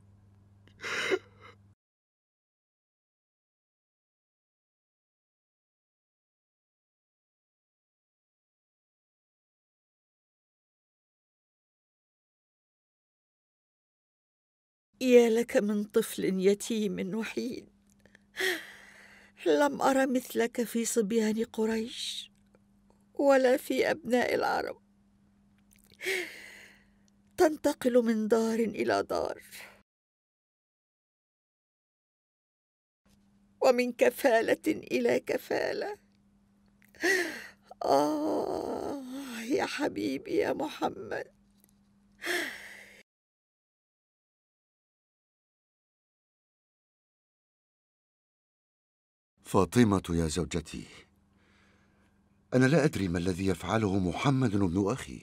يا لك من طفل يتيم وحيد لم أرى مثلك في صبيان قريش ولا في أبناء العرب تنتقل من دار إلى دار ومن كفالة إلى كفالة آه يا حبيبي يا محمد فاطمة يا زوجتي أنا لا أدري ما الذي يفعله محمد ابن أخي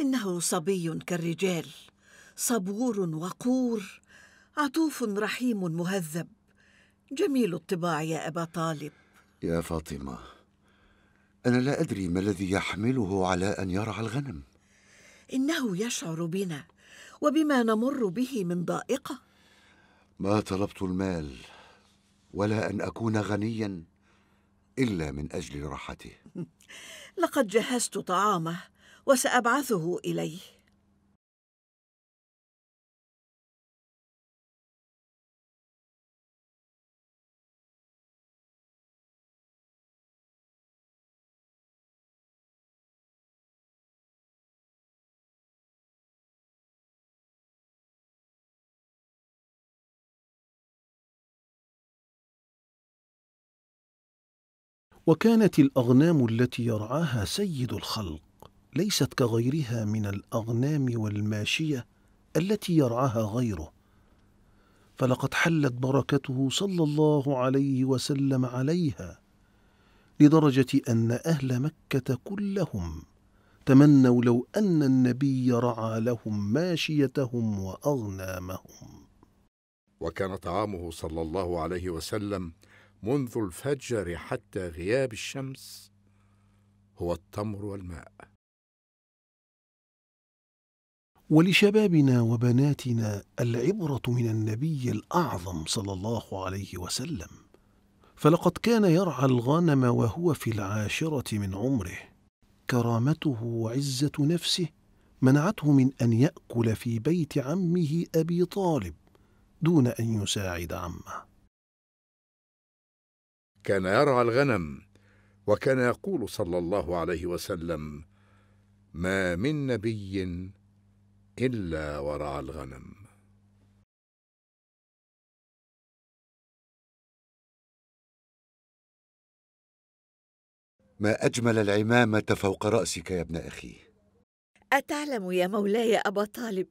إنه صبي كالرجال صبور وقور عطوف رحيم مهذب جميل الطباع يا أبا طالب يا فاطمة أنا لا أدري ما الذي يحمله على أن يرعى الغنم إنه يشعر بنا وبما نمر به من ضائقة ما طلبت المال ولا أن أكون غنيا إلا من أجل راحته لقد جهزت طعامه وسأبعثه إليه وكانت الاغنام التي يرعاها سيد الخلق ليست كغيرها من الاغنام والماشيه التي يرعاها غيره فلقد حلت بركته صلى الله عليه وسلم عليها لدرجه ان اهل مكه كلهم تمنوا لو ان النبي رعى لهم ماشيتهم واغنامهم وكان طعامه صلى الله عليه وسلم منذ الفجر حتى غياب الشمس هو التمر والماء ولشبابنا وبناتنا العبره من النبي الاعظم صلى الله عليه وسلم فلقد كان يرعى الغنم وهو في العاشره من عمره كرامته وعزه نفسه منعته من ان ياكل في بيت عمه ابي طالب دون ان يساعد عمه كان يرعى الغنم وكان يقول صلى الله عليه وسلم ما من نبي الا ورعى الغنم ما اجمل العمامه فوق راسك يا ابن اخي اتعلم يا مولاي ابا طالب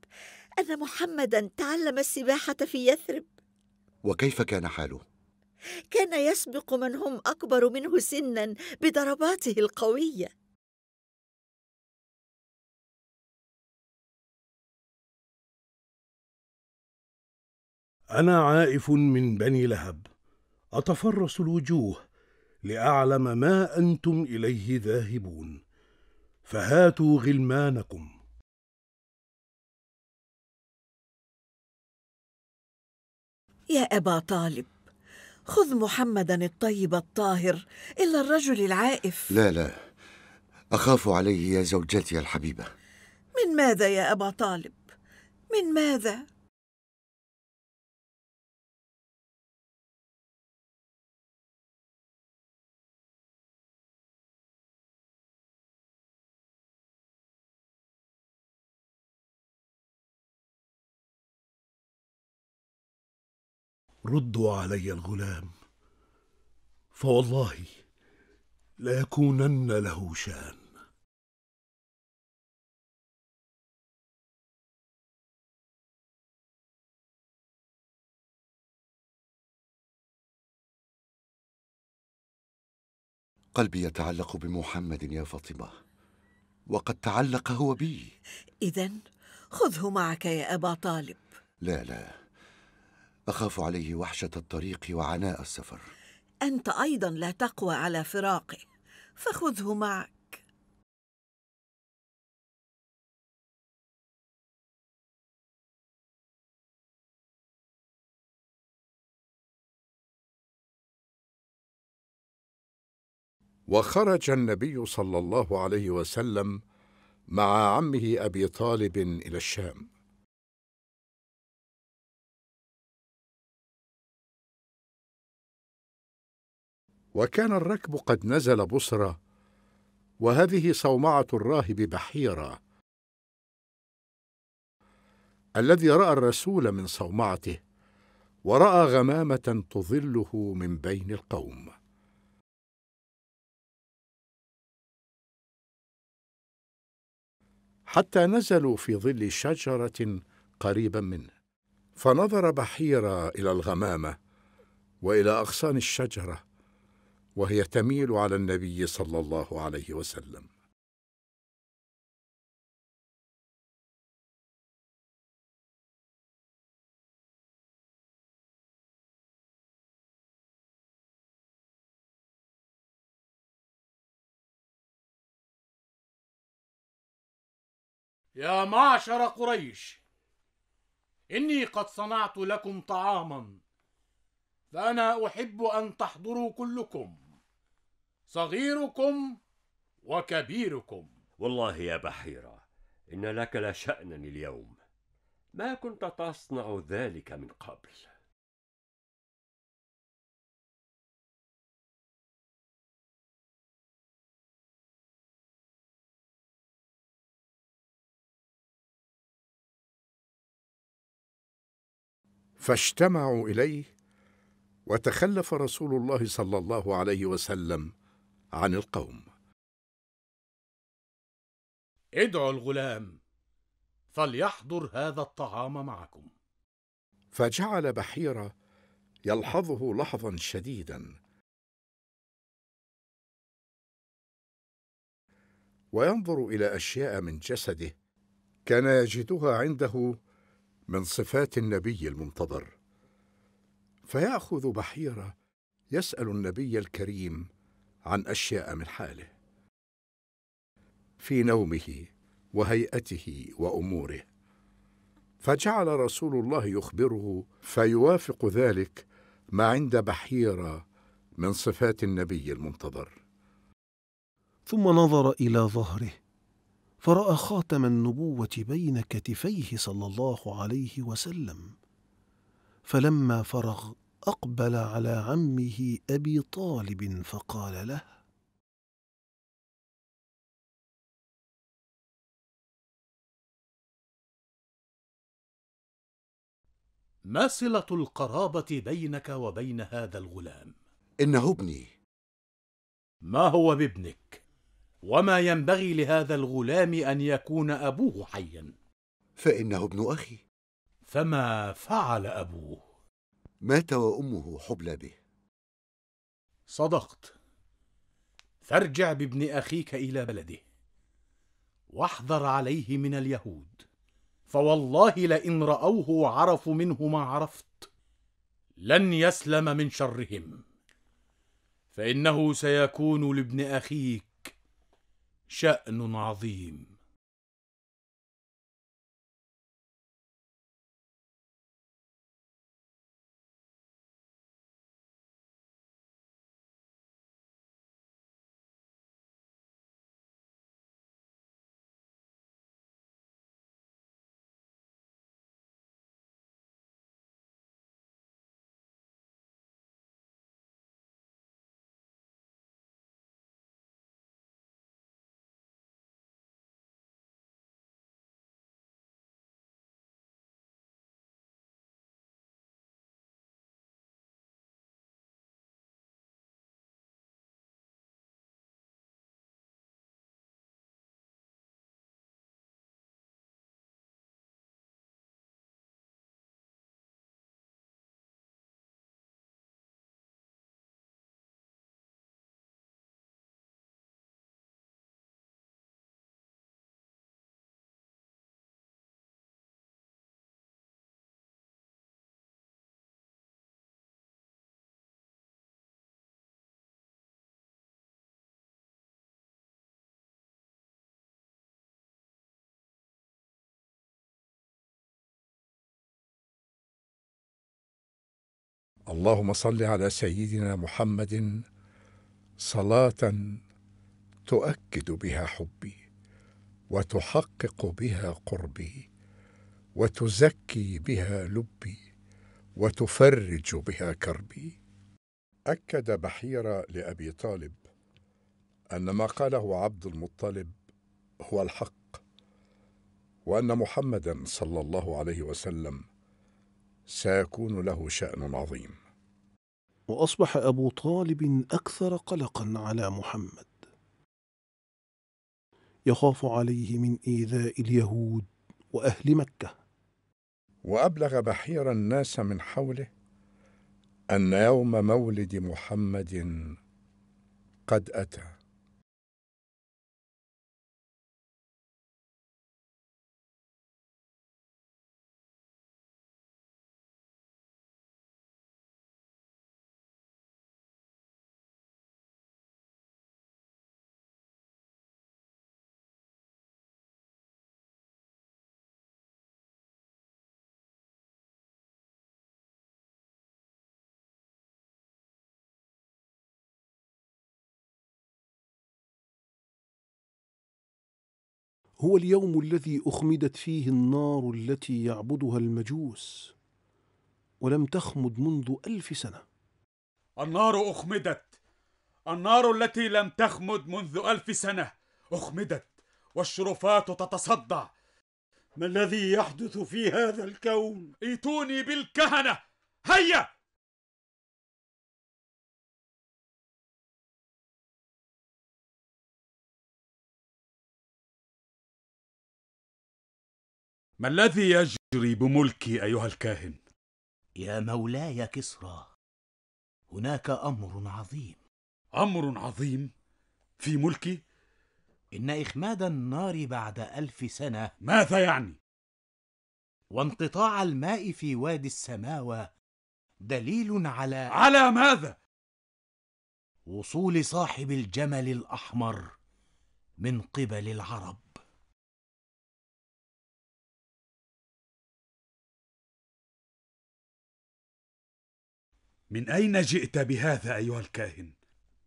ان محمدا تعلم السباحه في يثرب وكيف كان حاله كان يسبق من هم اكبر منه سنا بضرباته القويه انا عائف من بني لهب اتفرس الوجوه لاعلم ما انتم اليه ذاهبون فهاتوا غلمانكم يا ابا طالب خذ محمدا الطيب الطاهر إلا الرجل العائف لا لا أخاف عليه يا زوجتي الحبيبة من ماذا يا أبا طالب؟ من ماذا؟ ردوا علي الغلام فوالله ليكونن له شان قلبي يتعلق بمحمد يا فاطمة وقد تعلق هو بي إذا خذه معك يا أبا طالب لا لا أخاف عليه وحشة الطريق وعناء السفر أنت أيضا لا تقوى على فراقه فخذه معك وخرج النبي صلى الله عليه وسلم مع عمه أبي طالب إلى الشام وكان الركب قد نزل بصرة وهذه صومعة الراهب بحيرة الذي رأى الرسول من صومعته ورأى غمامة تظله من بين القوم حتى نزلوا في ظل شجرة قريبا منه فنظر بحيرة إلى الغمامة وإلى أغصان الشجرة وهي تميل على النبي صلى الله عليه وسلم يا معشر قريش إني قد صنعت لكم طعاما فأنا أحب أن تحضروا كلكم صغيركم وكبيركم والله يا بحيرة إن لك شأن اليوم ما كنت تصنع ذلك من قبل فاجتمعوا اليه وتخلف رسول الله صلى الله عليه وسلم عن القوم ادعوا الغلام فليحضر هذا الطعام معكم فجعل بحيرة يلحظه لحظا شديدا وينظر إلى أشياء من جسده كان يجدها عنده من صفات النبي المنتظر فيأخذ بحيرة يسأل النبي الكريم عن أشياء من حاله في نومه وهيئته وأموره فجعل رسول الله يخبره فيوافق ذلك ما عند بحيرة من صفات النبي المنتظر ثم نظر إلى ظهره فرأى خاتم النبوة بين كتفيه صلى الله عليه وسلم فلما فرغ أقبل على عمه أبي طالب فقال له ما صلة القرابة بينك وبين هذا الغلام؟ إنه ابني ما هو بابنك؟ وما ينبغي لهذا الغلام أن يكون أبوه حيا فإنه ابن أخي فما فعل أبوه؟ مات وأمه حبلى به صدقت فارجع بابن أخيك إلى بلده واحذر عليه من اليهود فوالله لئن رأوه عرفوا منه ما عرفت لن يسلم من شرهم فإنه سيكون لابن أخيك شأن عظيم اللهم صل على سيدنا محمد صلاه تؤكد بها حبي وتحقق بها قربي وتزكي بها لبي وتفرج بها كربي اكد بحيره لابي طالب ان ما قاله عبد المطلب هو الحق وان محمدا صلى الله عليه وسلم سيكون له شان عظيم واصبح ابو طالب اكثر قلقا على محمد يخاف عليه من ايذاء اليهود واهل مكه وابلغ بحير الناس من حوله ان يوم مولد محمد قد اتى هو اليوم الذي اخمدت فيه النار التي يعبدها المجوس ولم تخمد منذ الف سنه النار اخمدت النار التي لم تخمد منذ الف سنه اخمدت والشرفات تتصدع ما الذي يحدث في هذا الكون ايتوني بالكهنه هيا ما الذي يجري بملكي أيها الكاهن؟ يا مولاي كسرى هناك أمر عظيم أمر عظيم؟ في ملكي؟ إن إخماد النار بعد ألف سنة ماذا يعني؟ وانقطاع الماء في وادي السماوة دليل على على ماذا؟ وصول صاحب الجمل الأحمر من قبل العرب من أين جئت بهذا أيها الكاهن؟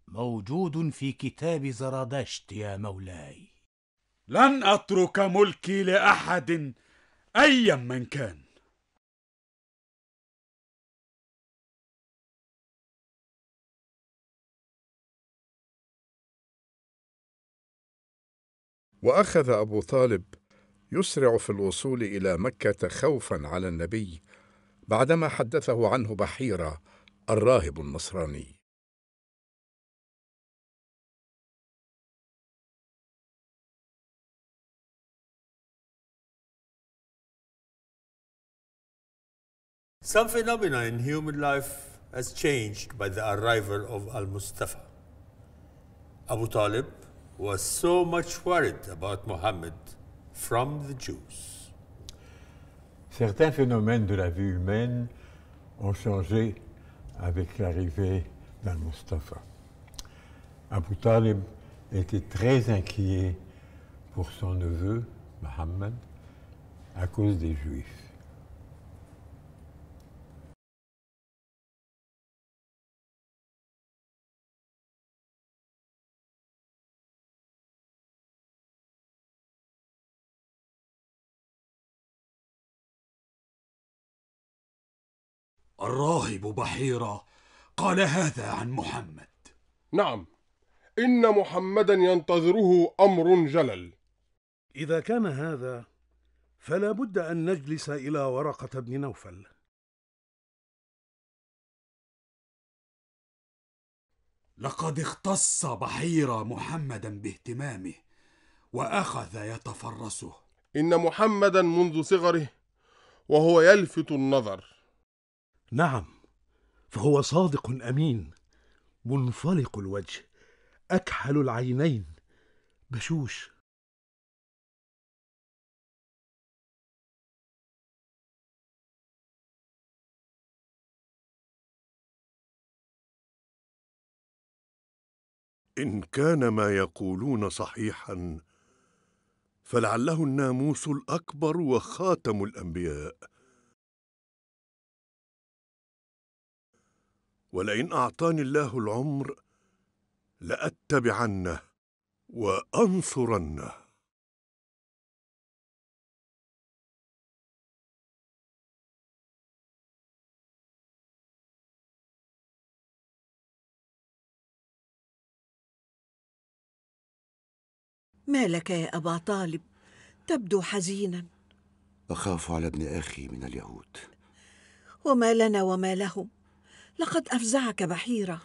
موجود في كتاب زرادشت يا مولاي لن أترك ملكي لأحد أيا من كان واخذ ابو طالب يسرع في الوصول الى مكه خوفا على النبي بعدما حدثه عنه بحيره الراهب النصراني Some phenomena in human life has changed by the arrival of Al-Mustafa. Abu Talib was so much worried about Muhammad from the Jews. Certains phénomènes de la vie humaine ont changé avec l'arrivée d'Al-Mustafa. Abu Talib était très inquiet pour son neveu, Mohammed, à cause des Juifs. الراهب بحيرة قال هذا عن محمد نعم إن محمدا ينتظره أمر جلل إذا كان هذا فلا بد أن نجلس إلى ورقة بن نوفل لقد اختص بحيرة محمدا باهتمامه وأخذ يتفرسه إن محمدا منذ صغره وهو يلفت النظر نعم فهو صادق امين منفلق الوجه اكحل العينين بشوش ان كان ما يقولون صحيحا فلعله الناموس الاكبر وخاتم الانبياء ولئن أعطاني الله العمر لأتبعنه وأنصرنه ما لك يا أبا طالب تبدو حزينا أخاف على ابن أخي من اليهود وما لنا وما لهم لقد أفزعك بحيرة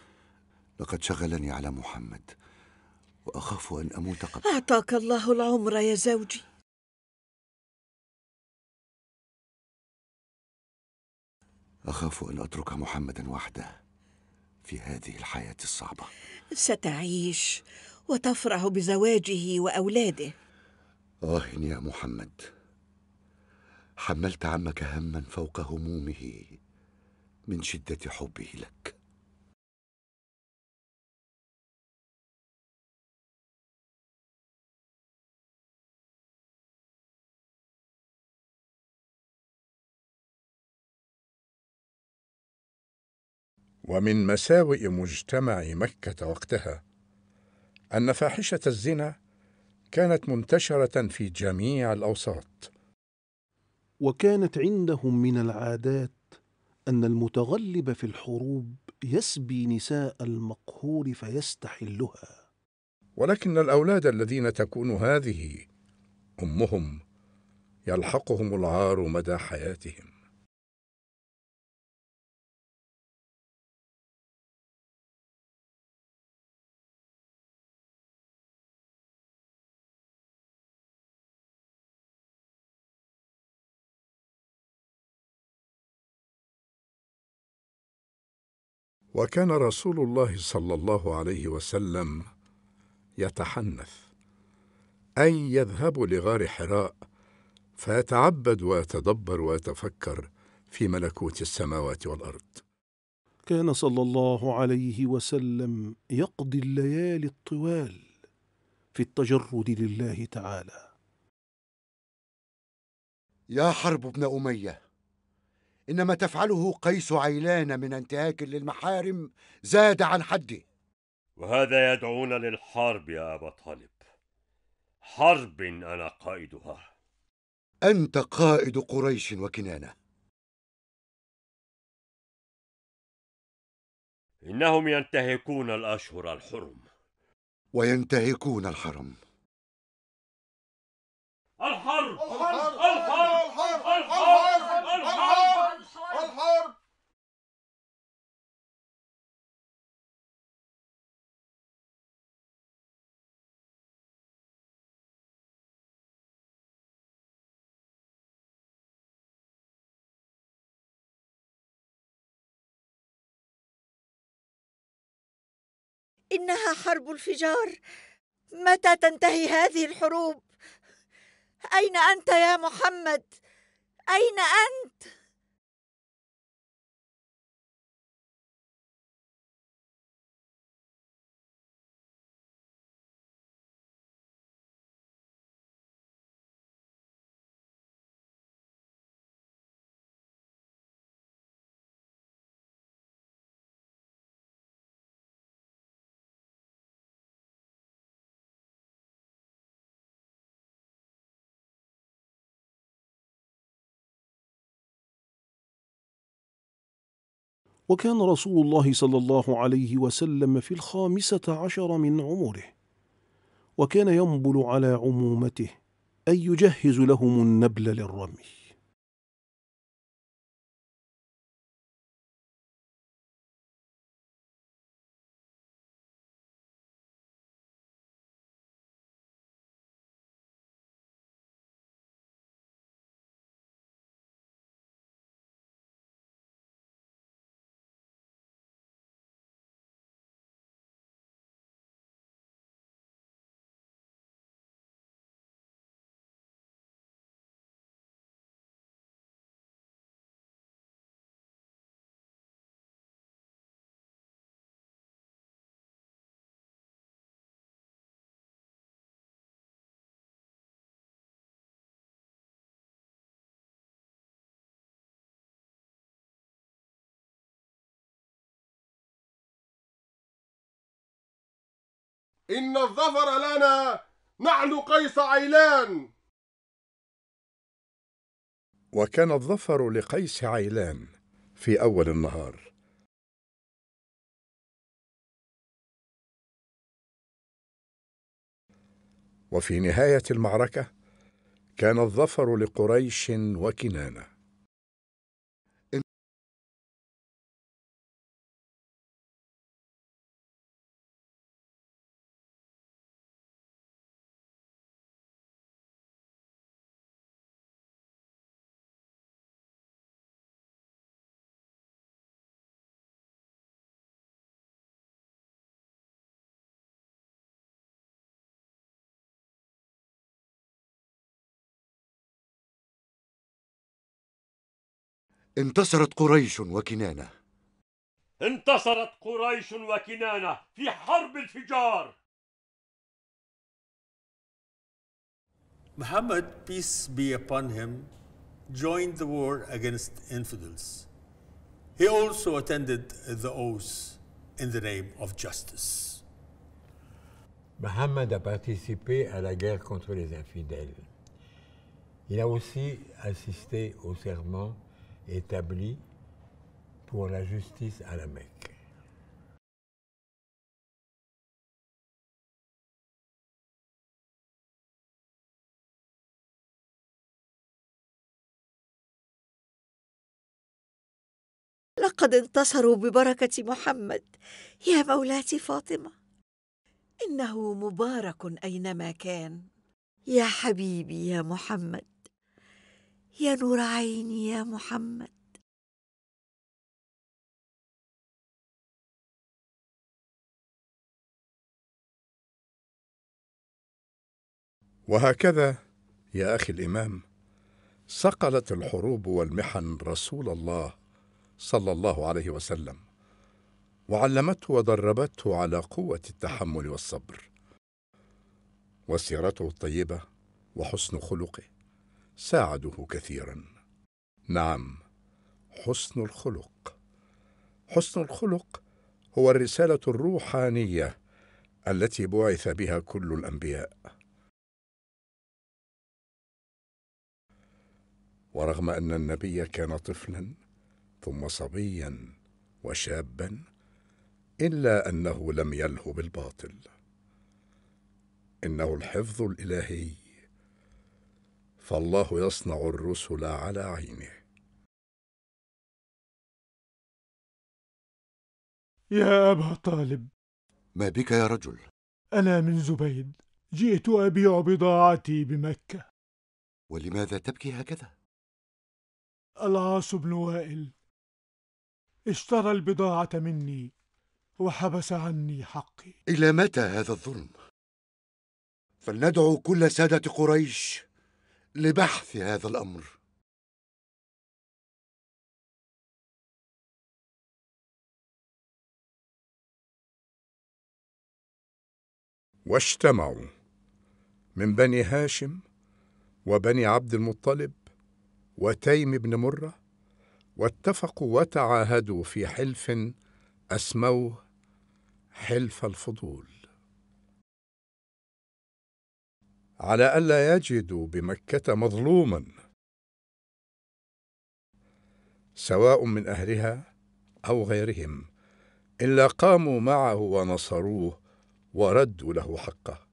لقد شغلني على محمد وأخاف أن أموت قبل أعطاك الله العمر يا زوجي أخاف أن أترك محمدا وحده في هذه الحياة الصعبة ستعيش وتفرح بزواجه وأولاده آه يا محمد حملت عمك هما فوق همومه من شدة حبه لك ومن مساوئ مجتمع مكة وقتها أن فاحشة الزنا كانت منتشرة في جميع الأوساط وكانت عندهم من العادات أن المتغلب في الحروب يسبي نساء المقهور فيستحلها ولكن الأولاد الذين تكون هذه أمهم يلحقهم العار مدى حياتهم وكان رسول الله صلى الله عليه وسلم يتحنث أي يذهب لغار حراء فيتعبد ويتدبر ويتفكر في ملكوت السماوات والأرض كان صلى الله عليه وسلم يقضي الليالي الطوال في التجرد لله تعالى يا حرب بن أمية إن ما تفعله قيس عيلان من انتهاك للمحارم زاد عن حده وهذا يدعونا للحرب يا أبا طالب حرب أنا قائدها أنت قائد قريش وكنانة إنهم ينتهكون الأشهر الحرم وينتهكون الحرم الحرب إنها حرب الفجار متى تنتهي هذه الحروب أين أنت يا محمد أين أنت وكان رسول الله صلى الله عليه وسلم في الخامسة عشر من عمره وكان ينبل على عمومته أي يجهز لهم النبل للرمي إن الظفر لنا نحن قيس عيلان وكان الظفر لقيس عيلان في أول النهار وفي نهاية المعركة كان الظفر لقريش وكنانه انتصرت قريش وكنانة انتصرت قريش وكنانة في حرب الفجار Muhammad, peace be upon him, joined the war against infidels. He also attended the oath in the name of justice. Muhammad a participé à la guerre contre les infidèles. Il a aussi assisté au serment établi pour la justice à la Mecque. لقد انتصروا ببركه محمد يا مولاتي فاطمه انه مبارك اينما كان يا حبيبي يا محمد يا نور عيني يا محمد وهكذا يا اخي الامام صقلت الحروب والمحن رسول الله صلى الله عليه وسلم وعلمته ودربته على قوه التحمل والصبر وسيرته الطيبه وحسن خلقه ساعده كثيرا نعم حسن الخلق حسن الخلق هو الرساله الروحانيه التي بعث بها كل الانبياء ورغم ان النبي كان طفلا ثم صبيا وشابا الا انه لم يله بالباطل انه الحفظ الالهي فالله يصنع الرسل على عينه يا أبا طالب ما بك يا رجل أنا من زبيد جئت أبيع بضاعتي بمكة ولماذا تبكي هكذا؟ العاص بن وائل اشترى البضاعة مني وحبس عني حقي إلى متى هذا الظلم؟ فلندعو كل سادة قريش لبحث هذا الأمر واجتمعوا من بني هاشم وبني عبد المطلب وتيم بن مره واتفقوا وتعاهدوا في حلف اسموه حلف الفضول على ألا يجدوا بمكة مظلوما سواء من أهلها أو غيرهم إلا قاموا معه ونصروه وردوا له حقه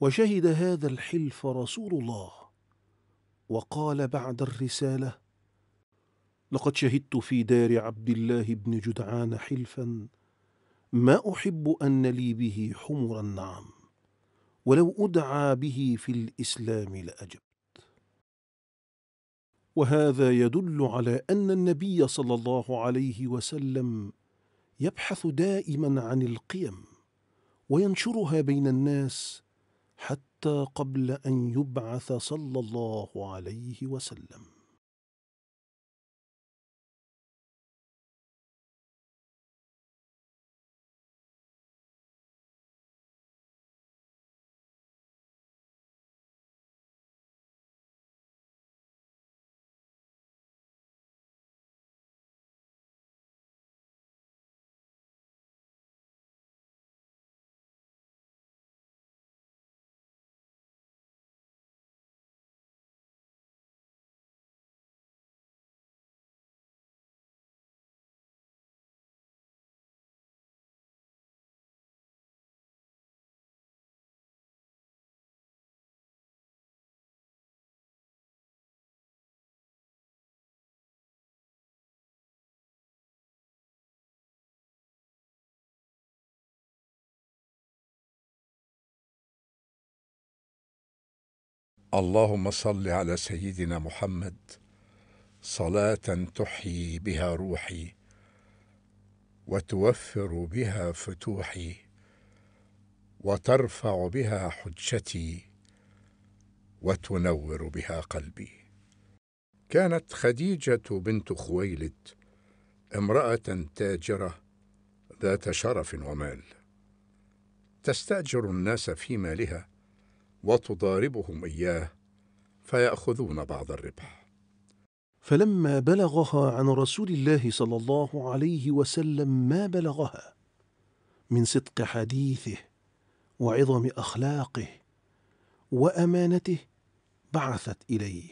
وشهد هذا الحلف رسول الله وقال بعد الرسالة لقد شهدت في دار عبد الله بن جدعان حلفا ما أحب أن لي به حمر النعم ولو أدعى به في الإسلام لأجبت وهذا يدل على أن النبي صلى الله عليه وسلم يبحث دائما عن القيم وينشرها بين الناس حتى قبل أن يبعث صلى الله عليه وسلم اللهم صل على سيدنا محمد صلاه تحيي بها روحي وتوفر بها فتوحي وترفع بها حجتي وتنور بها قلبي كانت خديجه بنت خويلد امراه تاجره ذات شرف ومال تستاجر الناس في مالها وتضاربهم إياه فيأخذون بعض الربح فلما بلغها عن رسول الله صلى الله عليه وسلم ما بلغها من صدق حديثه وعظم أخلاقه وأمانته بعثت إليه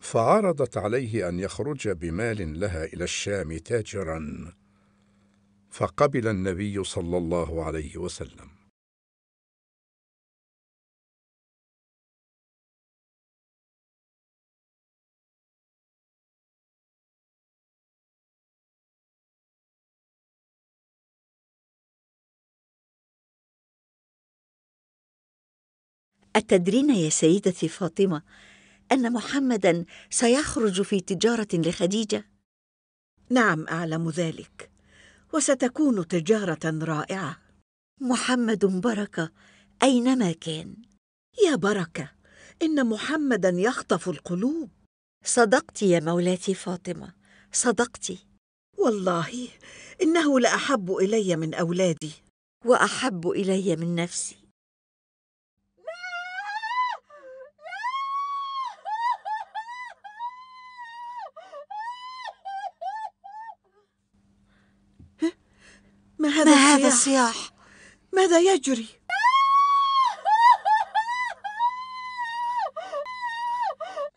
فعرضت عليه أن يخرج بمال لها إلى الشام تاجراً فقبل النبي صلى الله عليه وسلم أتدرين يا سيدتي فاطمة أن محمدا سيخرج في تجارة لخديجة؟ نعم أعلم ذلك وستكون تجارة رائعة محمد بركة أينما كان يا بركة إن محمدا يخطف القلوب صدقت يا مولاتي فاطمة صدقت والله إنه لأحب إلي من أولادي وأحب إلي من نفسي ما هذا ما الصياح؟ هذا الصياح؟ ماذا يجري؟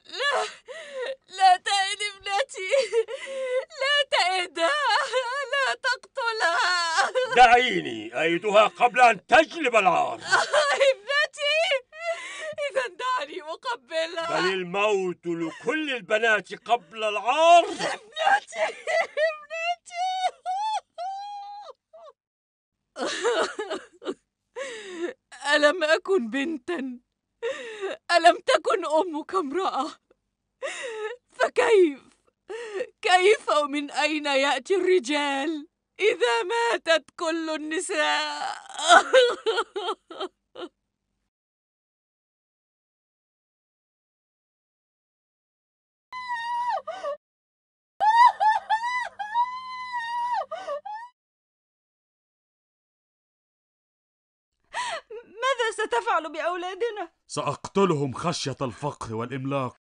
لا لا ابنتي لا لا تقتلها دعيني أيدها قبل أن تجلب العار ابنتي إذا دعني أقبلها بل الموت لكل البنات قبل العار ابنتي ألم أكن بنتا ألم تكن أمك امرأة فكيف كيف ومن أين يأتي الرجال إذا ماتت كل النساء ستفعل بأولادنا؟ سأقتلهم خشية الفقر والإملاق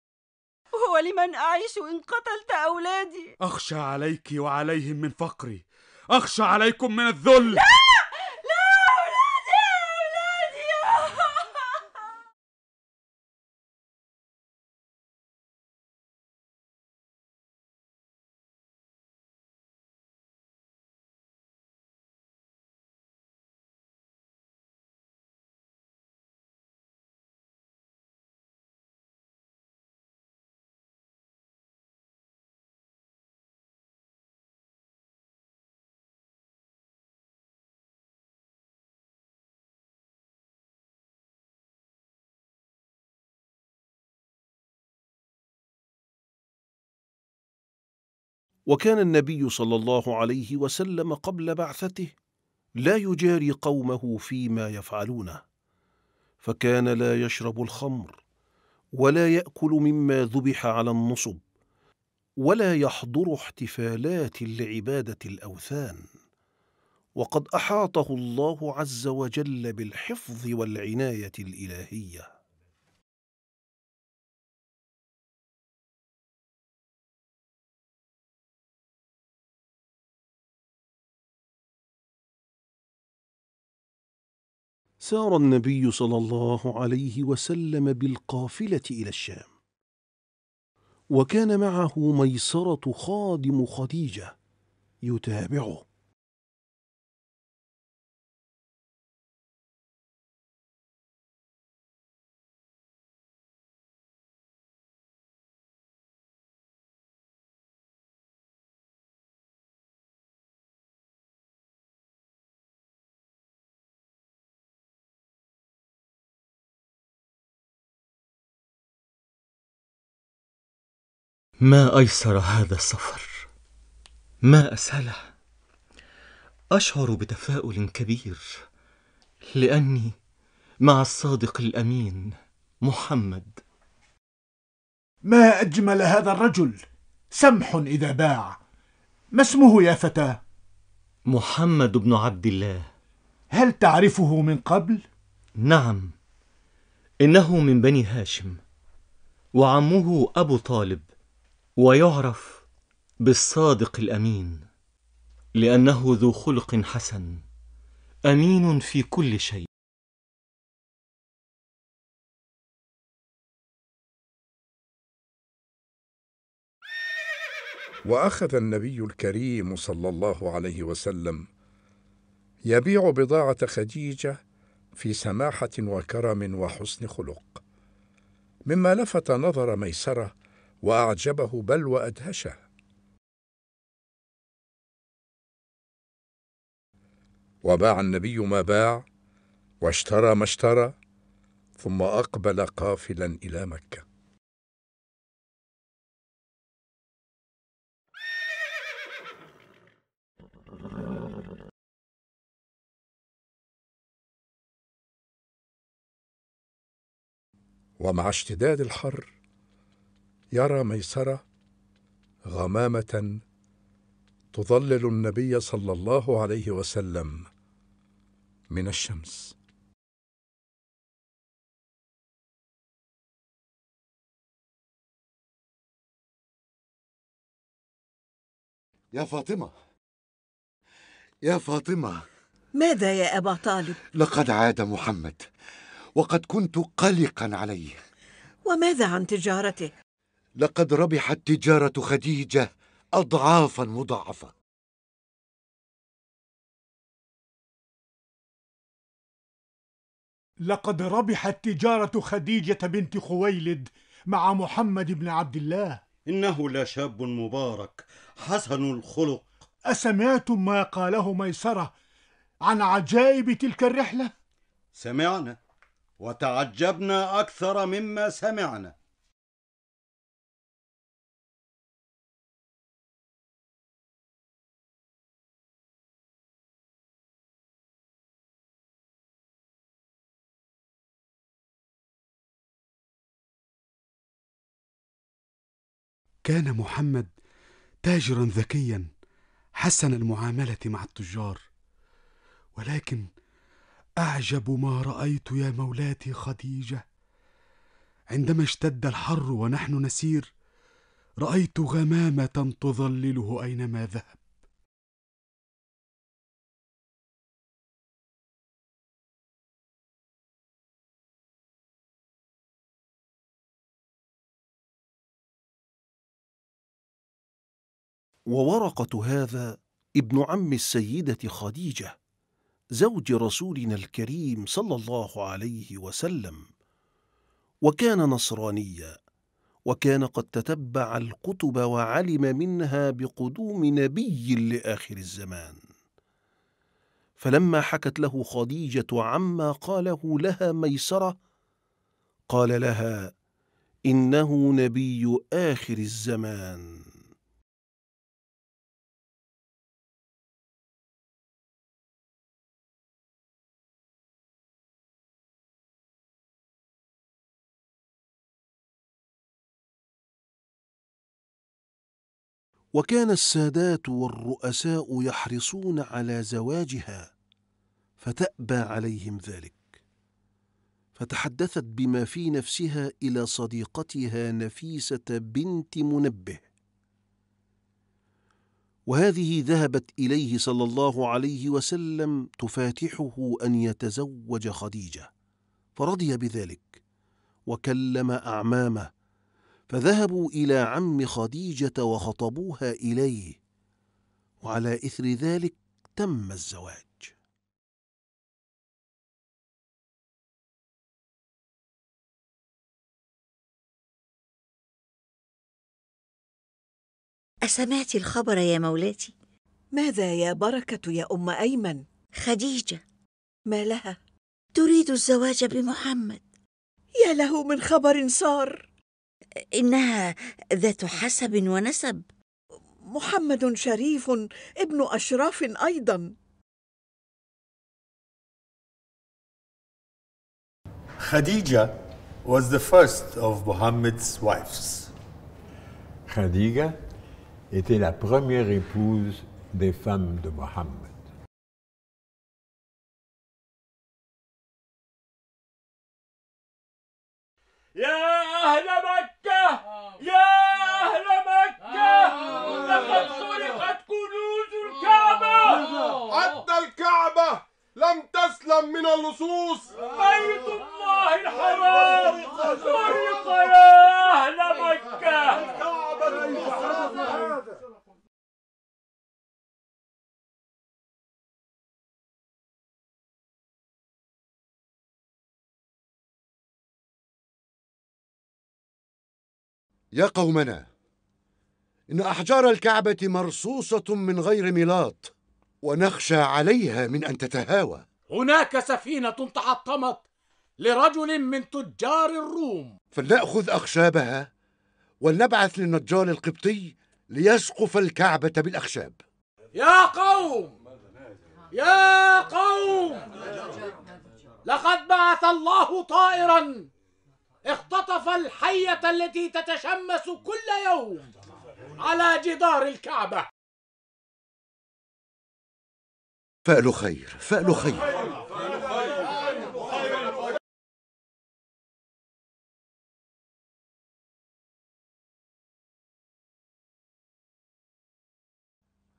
ولمن أعيش إن قتلت أولادي؟ أخشى عليك وعليهم من فقري أخشى عليكم من الذل لا! وكان النبي صلى الله عليه وسلم قبل بعثته لا يجاري قومه فيما يفعلونه فكان لا يشرب الخمر ولا ياكل مما ذبح على النصب ولا يحضر احتفالات لعباده الاوثان وقد احاطه الله عز وجل بالحفظ والعنايه الالهيه سار النبي صلى الله عليه وسلم بالقافلة إلى الشام وكان معه ميسرة خادم خديجة يتابعه ما ايسر هذا السفر ما اسهله اشعر بتفاؤل كبير لاني مع الصادق الامين محمد ما اجمل هذا الرجل سمح اذا باع ما اسمه يا فتاه محمد بن عبد الله هل تعرفه من قبل نعم انه من بني هاشم وعمه ابو طالب ويعرف بالصادق الامين لانه ذو خلق حسن امين في كل شيء واخذ النبي الكريم صلى الله عليه وسلم يبيع بضاعه خديجه في سماحه وكرم وحسن خلق مما لفت نظر ميسره وأعجبه بل وأدهشه وباع النبي ما باع واشترى ما اشترى ثم أقبل قافلا إلى مكة ومع اشتداد الحر يرى ميسره غمامه تظلل النبي صلى الله عليه وسلم من الشمس يا فاطمة يا فاطمة ماذا يا أبا طالب؟ لقد عاد محمد وقد كنت قلقا عليه وماذا عن تجارته؟ لقد ربحت تجارة خديجة أضعافا مضاعفة لقد ربحت تجارة خديجة بنت خويلد مع محمد بن عبد الله إنه لشاب مبارك حسن الخلق أسمعتم ما قاله ميسرة عن عجائب تلك الرحلة؟ سمعنا وتعجبنا أكثر مما سمعنا كان محمد تاجرا ذكيا حسن المعامله مع التجار ولكن اعجب ما رايت يا مولاتي خديجه عندما اشتد الحر ونحن نسير رايت غمامه تظلله اينما ذهب وورقة هذا ابن عم السيدة خديجة زوج رسولنا الكريم صلى الله عليه وسلم وكان نصرانيا وكان قد تتبع الكتب وعلم منها بقدوم نبي لآخر الزمان فلما حكت له خديجة عما قاله لها ميسرة قال لها إنه نبي آخر الزمان وكان السادات والرؤساء يحرصون على زواجها فتابى عليهم ذلك فتحدثت بما في نفسها الى صديقتها نفيسه بنت منبه وهذه ذهبت اليه صلى الله عليه وسلم تفاتحه ان يتزوج خديجه فرضي بذلك وكلم اعمامه فذهبوا إلى عم خديجة وخطبوها إليه وعلى إثر ذلك تم الزواج أسمعت الخبر يا مولاتي؟ ماذا يا بركة يا أم أيمن؟ خديجة ما لها؟ تريد الزواج بمحمد يا له من خبر صار انها ذات حسب ونسب محمد شريف ابن اشراف ايضا خديجه was the first of Muhammad's wives. Khadija était la première épouse des femmes de Mohammed. يا أهل يا أهل مكة لقد سرقت كنوز الكعبة حتى الكعبة لم تسلم من اللصوص بيت الله الحرام سرق يا أهل مكة الكعبة ليس هذا يا قومنا إن أحجار الكعبة مرصوصة من غير ميلاط ونخشى عليها من أن تتهاوى هناك سفينة تحطمت لرجل من تجار الروم فلنأخذ أخشابها ولنبعث للنجار القبطي ليسقف الكعبة بالأخشاب يا قوم يا قوم لقد بعث الله طائرا اختطف الحية التي تتشمس كل يوم على جدار الكعبة فأل خير فأل خير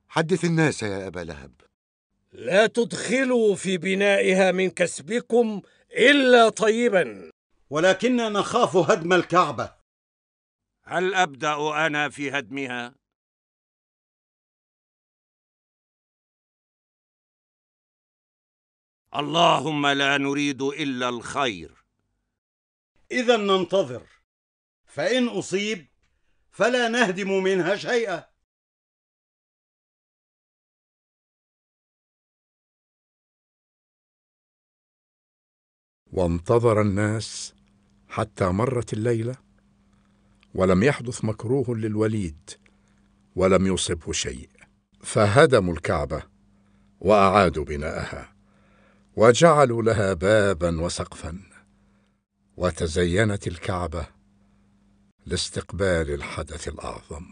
حدث الناس يا أبا لهب لا تدخلوا في بنائها من كسبكم إلا طيبا ولكننا نخاف هدم الكعبة هل أبدأ أنا في هدمها؟ اللهم لا نريد إلا الخير إذا ننتظر فإن أصيب فلا نهدم منها شيئا وانتظر الناس حتى مرت الليله ولم يحدث مكروه للوليد ولم يصبه شيء فهدموا الكعبه واعادوا بناءها وجعلوا لها بابا وسقفا وتزينت الكعبه لاستقبال الحدث الاعظم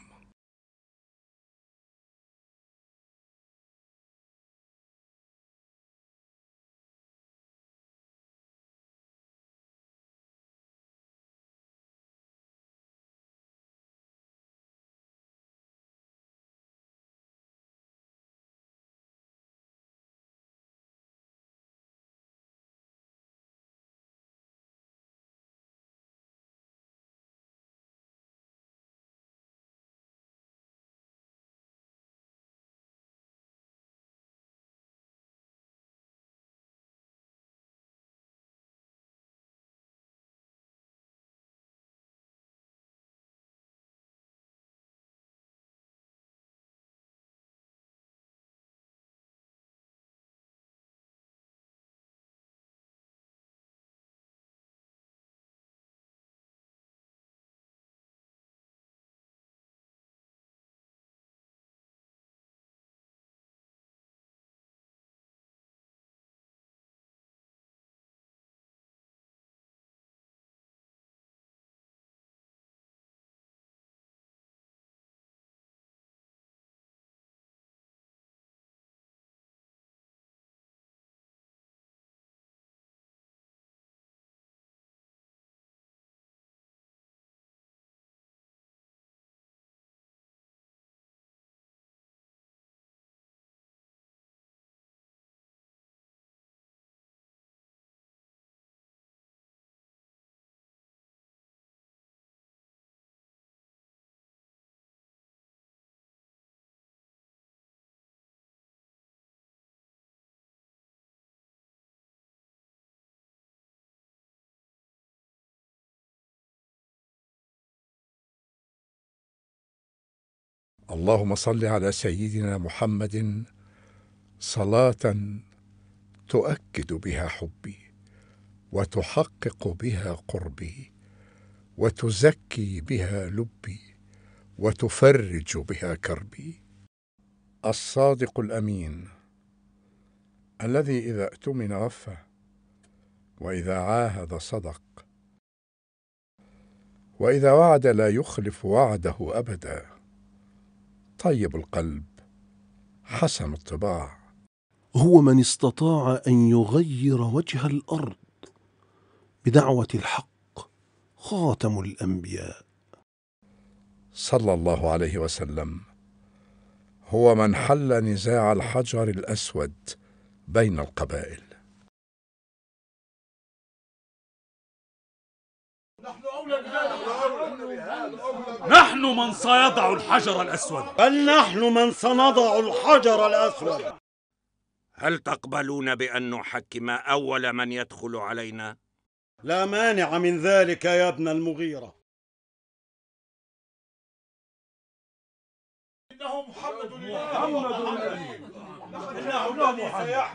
اللهم صل على سيدنا محمد صلاه تؤكد بها حبي وتحقق بها قربي وتزكي بها لبي وتفرج بها كربي الصادق الامين الذي اذا اؤتمن وفى واذا عاهد صدق واذا وعد لا يخلف وعده ابدا طيب القلب حسن الطباع هو من استطاع ان يغير وجه الارض بدعوه الحق خاتم الانبياء صلى الله عليه وسلم هو من حل نزاع الحجر الاسود بين القبائل نحن اولى بهذا نحن من سيضع الحجر الأسود بل نحن من سنضع الحجر الأسود هل تقبلون بأن نحكم أول من يدخل علينا؟ لا مانع من ذلك يا ابن المغيرة إنه محمد محمد الأمين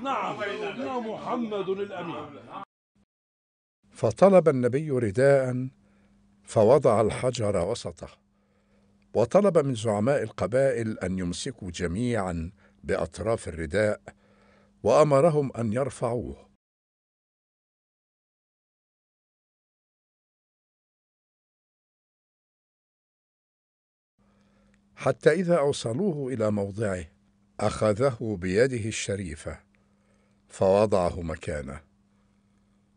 نعم إنه محمد الأمين فطلب النبي رداء فوضع الحجر وسطه وطلب من زعماء القبائل ان يمسكوا جميعا باطراف الرداء وامرهم ان يرفعوه حتى اذا اوصلوه الى موضعه اخذه بيده الشريفه فوضعه مكانه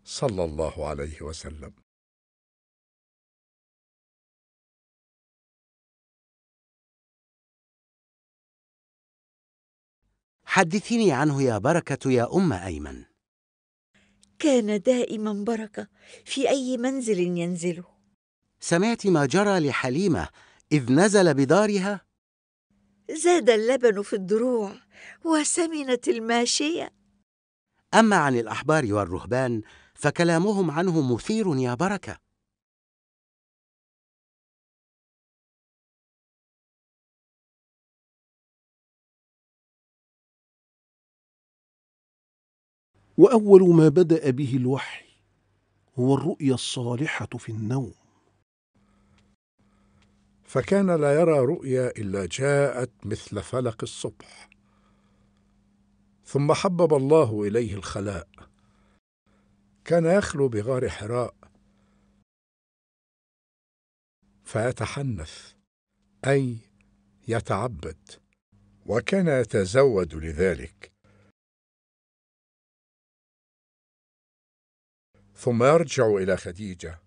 صلى الله عليه وسلم حدثيني عنه يا بركة يا أم أيمن كان دائما بركة في أي منزل ينزله سمعت ما جرى لحليمة إذ نزل بدارها؟ زاد اللبن في الدروع وسمنت الماشية أما عن الأحبار والرهبان فكلامهم عنه مثير يا بركة واول ما بدا به الوحي هو الرؤيا الصالحه في النوم فكان لا يرى رؤيا الا جاءت مثل فلق الصبح ثم حبب الله اليه الخلاء كان يخلو بغار حراء فيتحنث اي يتعبد وكان يتزود لذلك ثم يرجع إلى خديجة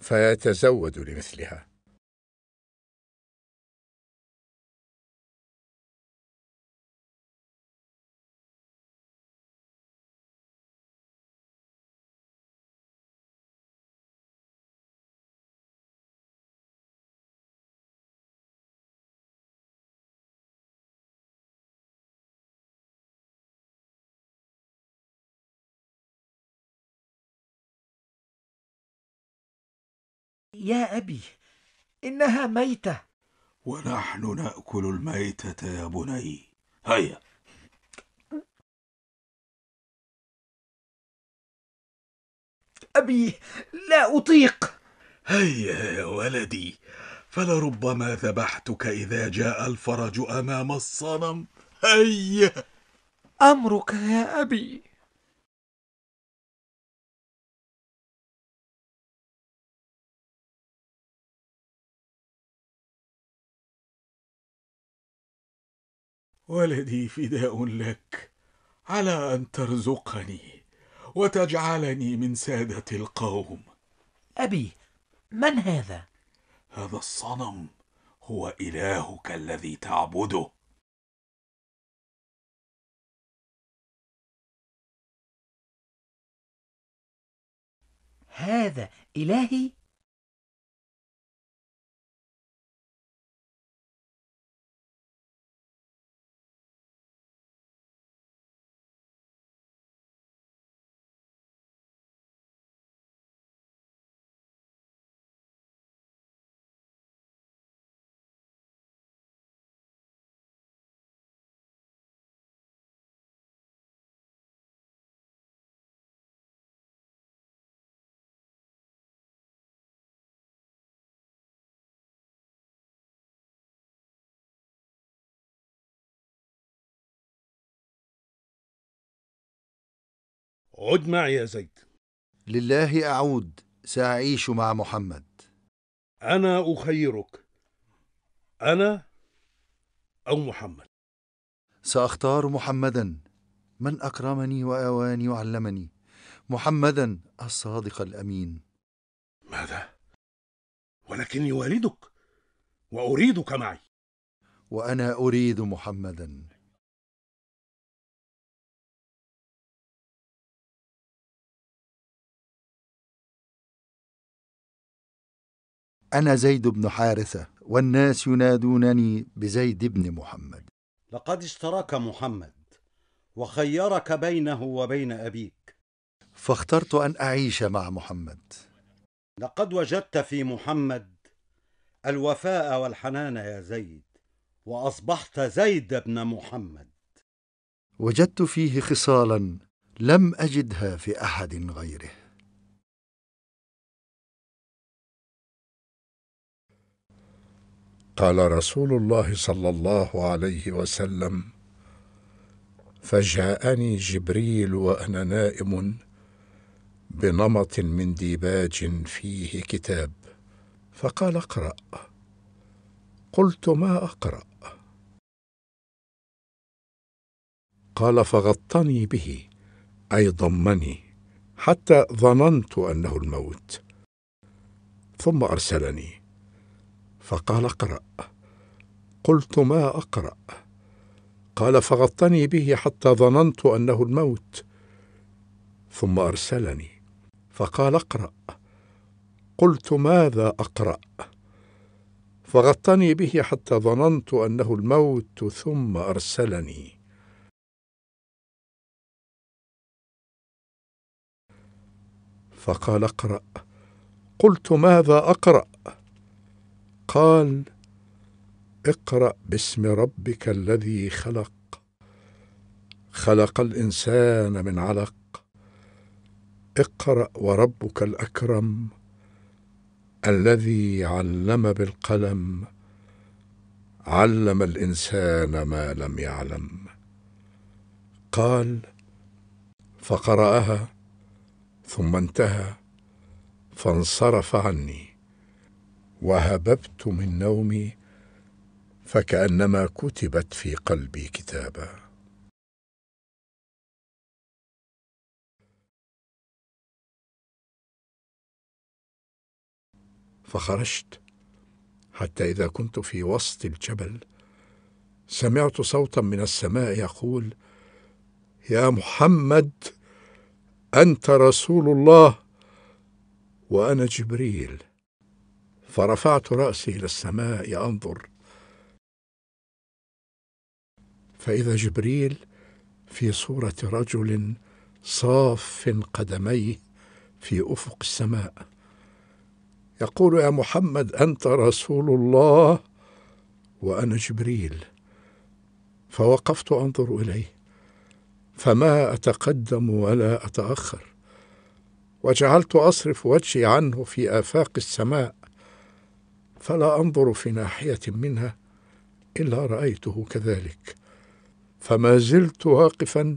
فيتزود لمثلها يا أبي إنها ميتة ونحن نأكل الميتة يا بني هيا أبي لا أطيق هيا يا ولدي فلربما ذبحتك إذا جاء الفرج أمام الصنم هيا أمرك يا أبي ولدي فداء لك على ان ترزقني وتجعلني من ساده القوم ابي من هذا هذا الصنم هو الهك الذي تعبده هذا الهي عد معي يا زيد لله أعود سأعيش مع محمد أنا أخيرك أنا أو محمد سأختار محمدا من أكرمني وآواني وعلمني محمدا الصادق الأمين ماذا؟ ولكني والدك وأريدك معي وأنا أريد محمدا أنا زيد بن حارثة والناس ينادونني بزيد بن محمد لقد اشتراك محمد وخيرك بينه وبين أبيك فاخترت أن أعيش مع محمد لقد وجدت في محمد الوفاء والحنان يا زيد وأصبحت زيد بن محمد وجدت فيه خصالا لم أجدها في أحد غيره قال رسول الله صلى الله عليه وسلم فجاءني جبريل وانا نائم بنمط من ديباج فيه كتاب فقال اقرا قلت ما اقرا قال فغطني به اي ضمني حتى ظننت انه الموت ثم ارسلني فقال اقرأ قلت ما أقرأ قال فغطني به حتى ظننت أنه الموت ثم أرسلني فقال اقرأ قلت ماذا أقرأ فغطني به حتى ظننت أنه الموت ثم أرسلني فقال اقرأ قلت ماذا أقرأ قال اقرا باسم ربك الذي خلق خلق الانسان من علق اقرا وربك الاكرم الذي علم بالقلم علم الانسان ما لم يعلم قال فقراها ثم انتهى فانصرف عني وهببت من نومي فكانما كتبت في قلبي كتابا فخرجت حتى اذا كنت في وسط الجبل سمعت صوتا من السماء يقول يا محمد انت رسول الله وانا جبريل فرفعت رأسي إلى السماء أنظر فإذا جبريل في صورة رجل صاف قدميه في أفق السماء يقول يا محمد أنت رسول الله وأنا جبريل فوقفت أنظر إليه فما أتقدم ولا أتأخر وجعلت أصرف وجهي عنه في آفاق السماء فلا أنظر في ناحية منها إلا رأيته كذلك فما زلت واقفا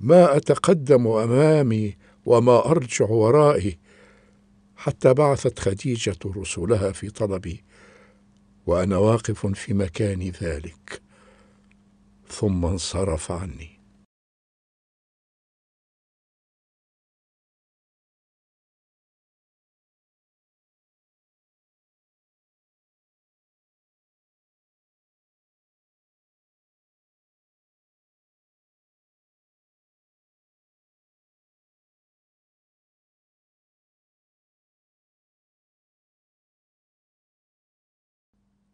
ما أتقدم أمامي وما أرجع ورائي حتى بعثت خديجة رسلها في طلبي وأنا واقف في مكان ذلك ثم انصرف عني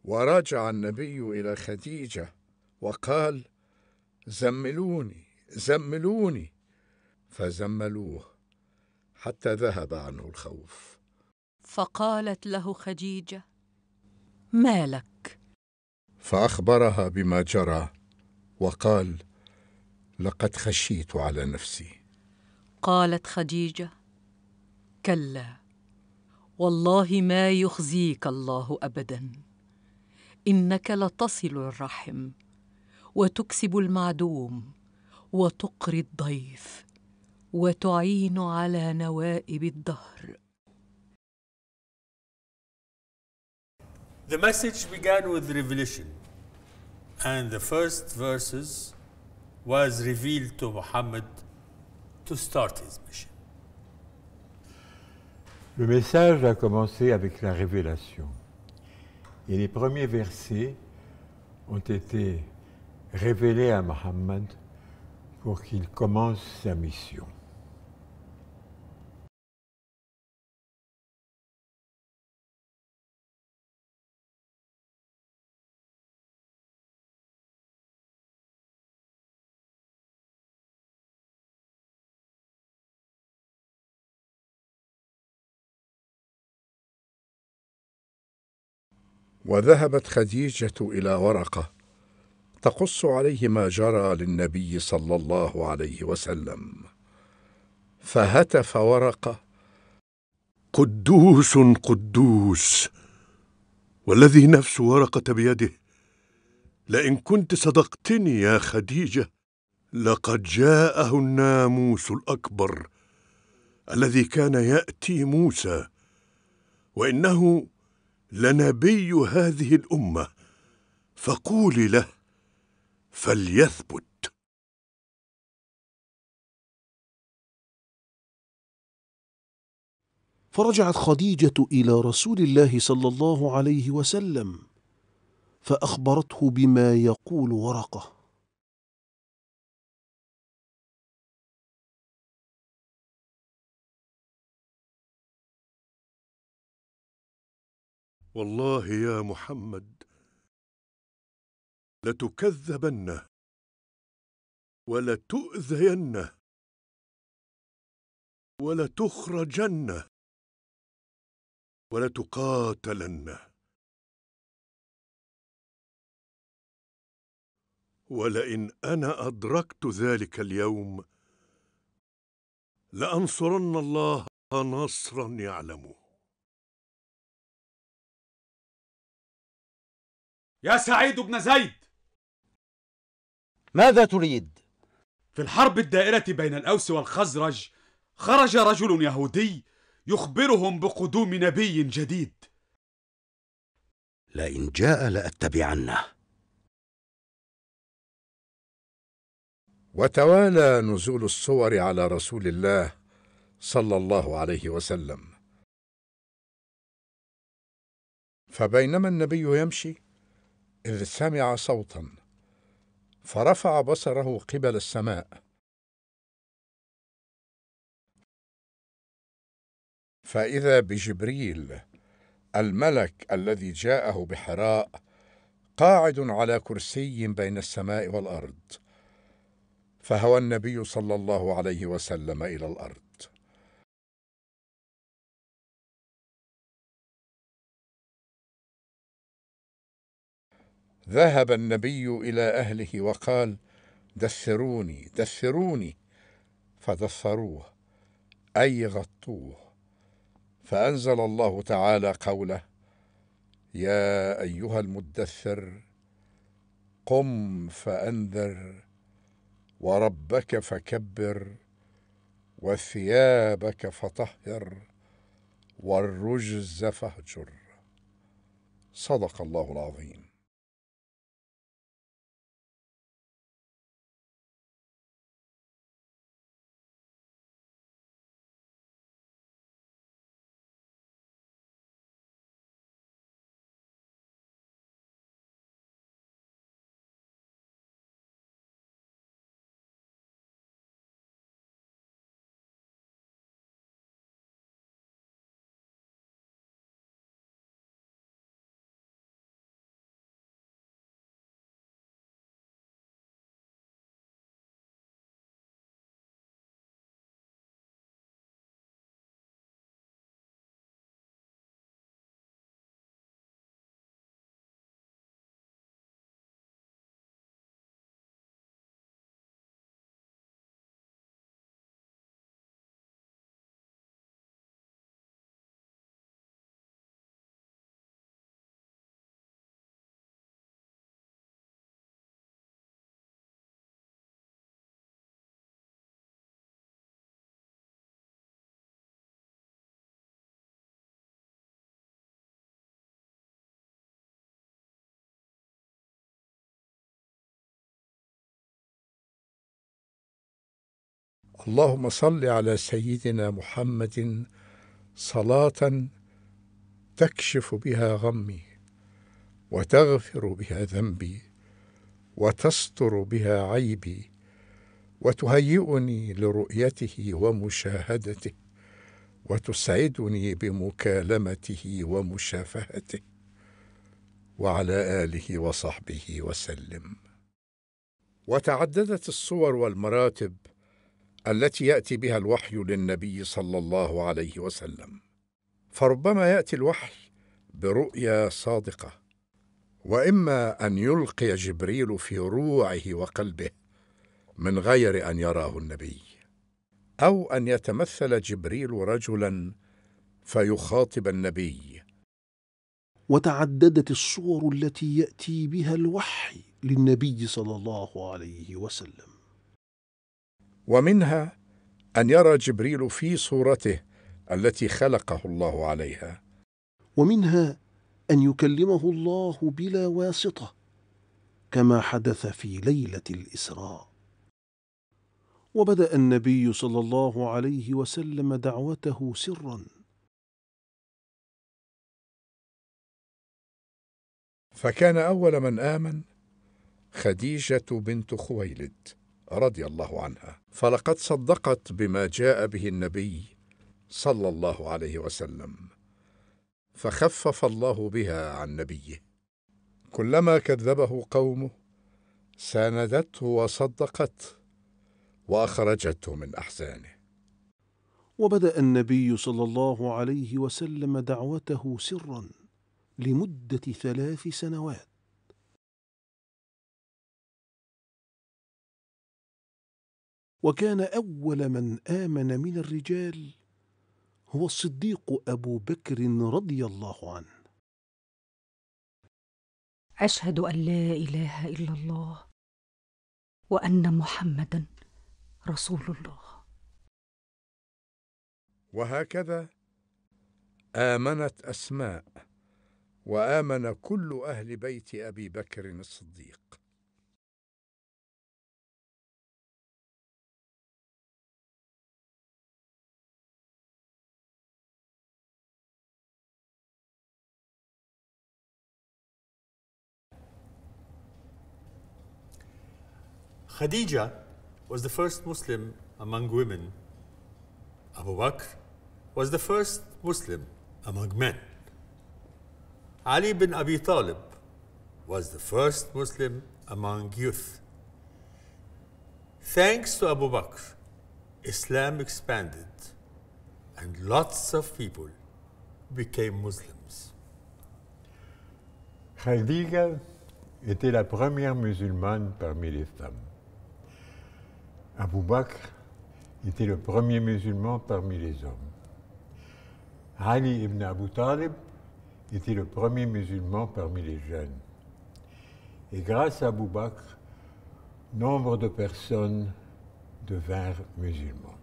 ورجع النبي إلى خديجة وقال زملوني زملوني فزملوه حتى ذهب عنه الخوف فقالت له خديجة ما لك فأخبرها بما جرى وقال لقد خشيت على نفسي قالت خديجة كلا والله ما يخزيك الله أبداً انك لتصل الرحم وتكسب المعدوم وتقري الضيف وتعين على نوائب الدهر The message began with revelation and the first verses was revealed to Muhammad to start his mission. Le message a commencé avec la révélation. Et les premiers versets ont été révélés à Muhammad pour qu'il commence sa mission. وذهبت خديجة إلى ورقة تقص عليه ما جرى للنبي صلى الله عليه وسلم فهتف ورقة قدوس قدوس والذي نفس ورقة بيده لئن كنت صدقتني يا خديجة لقد جاءه الناموس الأكبر الذي كان يأتي موسى وإنه لنبي هذه الامه فقولي له فليثبت فرجعت خديجه الى رسول الله صلى الله عليه وسلم فاخبرته بما يقول ورقه والله يا محمد لتكذبنه ولتؤذينه ولتخرجنه ولتقاتلنه ولئن أنا أدركت ذلك اليوم لأنصرن الله نصرا يعلمه يا سعيد بن زيد ماذا تريد؟ في الحرب الدائرة بين الأوس والخزرج خرج رجل يهودي يخبرهم بقدوم نبي جديد لئن جاء لأتبعنه وتوالى نزول الصور على رسول الله صلى الله عليه وسلم فبينما النبي يمشي إذ سمع صوتا فرفع بصره قبل السماء فإذا بجبريل الملك الذي جاءه بحراء قاعد على كرسي بين السماء والأرض فهوى النبي صلى الله عليه وسلم إلى الأرض ذهب النبي إلى أهله وقال دثروني دثروني فدثروه أي غطوه فأنزل الله تعالى قوله يا أيها المدثر قم فأنذر وربك فكبر وثيابك فطهر والرجز فاهجر صدق الله العظيم اللهم صل على سيدنا محمد صلاة تكشف بها غمي وتغفر بها ذنبي وتستر بها عيبي وتهيئني لرؤيته ومشاهدته وتسعدني بمكالمته ومشافهته وعلى اله وصحبه وسلم وتعددت الصور والمراتب التي ياتي بها الوحي للنبي صلى الله عليه وسلم فربما ياتي الوحي برؤيا صادقه واما ان يلقي جبريل في روعه وقلبه من غير ان يراه النبي او ان يتمثل جبريل رجلا فيخاطب النبي وتعددت الصور التي ياتي بها الوحي للنبي صلى الله عليه وسلم ومنها أن يرى جبريل في صورته التي خلقه الله عليها ومنها أن يكلمه الله بلا واسطة كما حدث في ليلة الإسراء وبدأ النبي صلى الله عليه وسلم دعوته سرا فكان أول من آمن خديجة بنت خويلد رضي الله عنها فلقد صدقت بما جاء به النبي صلى الله عليه وسلم فخفف الله بها عن نبيه كلما كذبه قومه ساندته وصدقته واخرجته من احزانه وبدا النبي صلى الله عليه وسلم دعوته سرا لمده ثلاث سنوات وكان أول من آمن من الرجال هو الصديق أبو بكر رضي الله عنه أشهد أن لا إله إلا الله وأن محمدا رسول الله وهكذا آمنت أسماء وآمن كل أهل بيت أبي بكر الصديق Khadija was the first Muslim among women. Abu Bakr was the first Muslim among men. Ali bin Abi Talib was the first Muslim among youth. Thanks to Abu Bakr, Islam expanded and lots of people became Muslims. Khadija était la première musulmane parmi les femmes. Abou Bakr était le premier musulman parmi les hommes. Ali ibn Abu Talib était le premier musulman parmi les jeunes. Et grâce à Abu Bakr, nombre de personnes devinrent musulmans.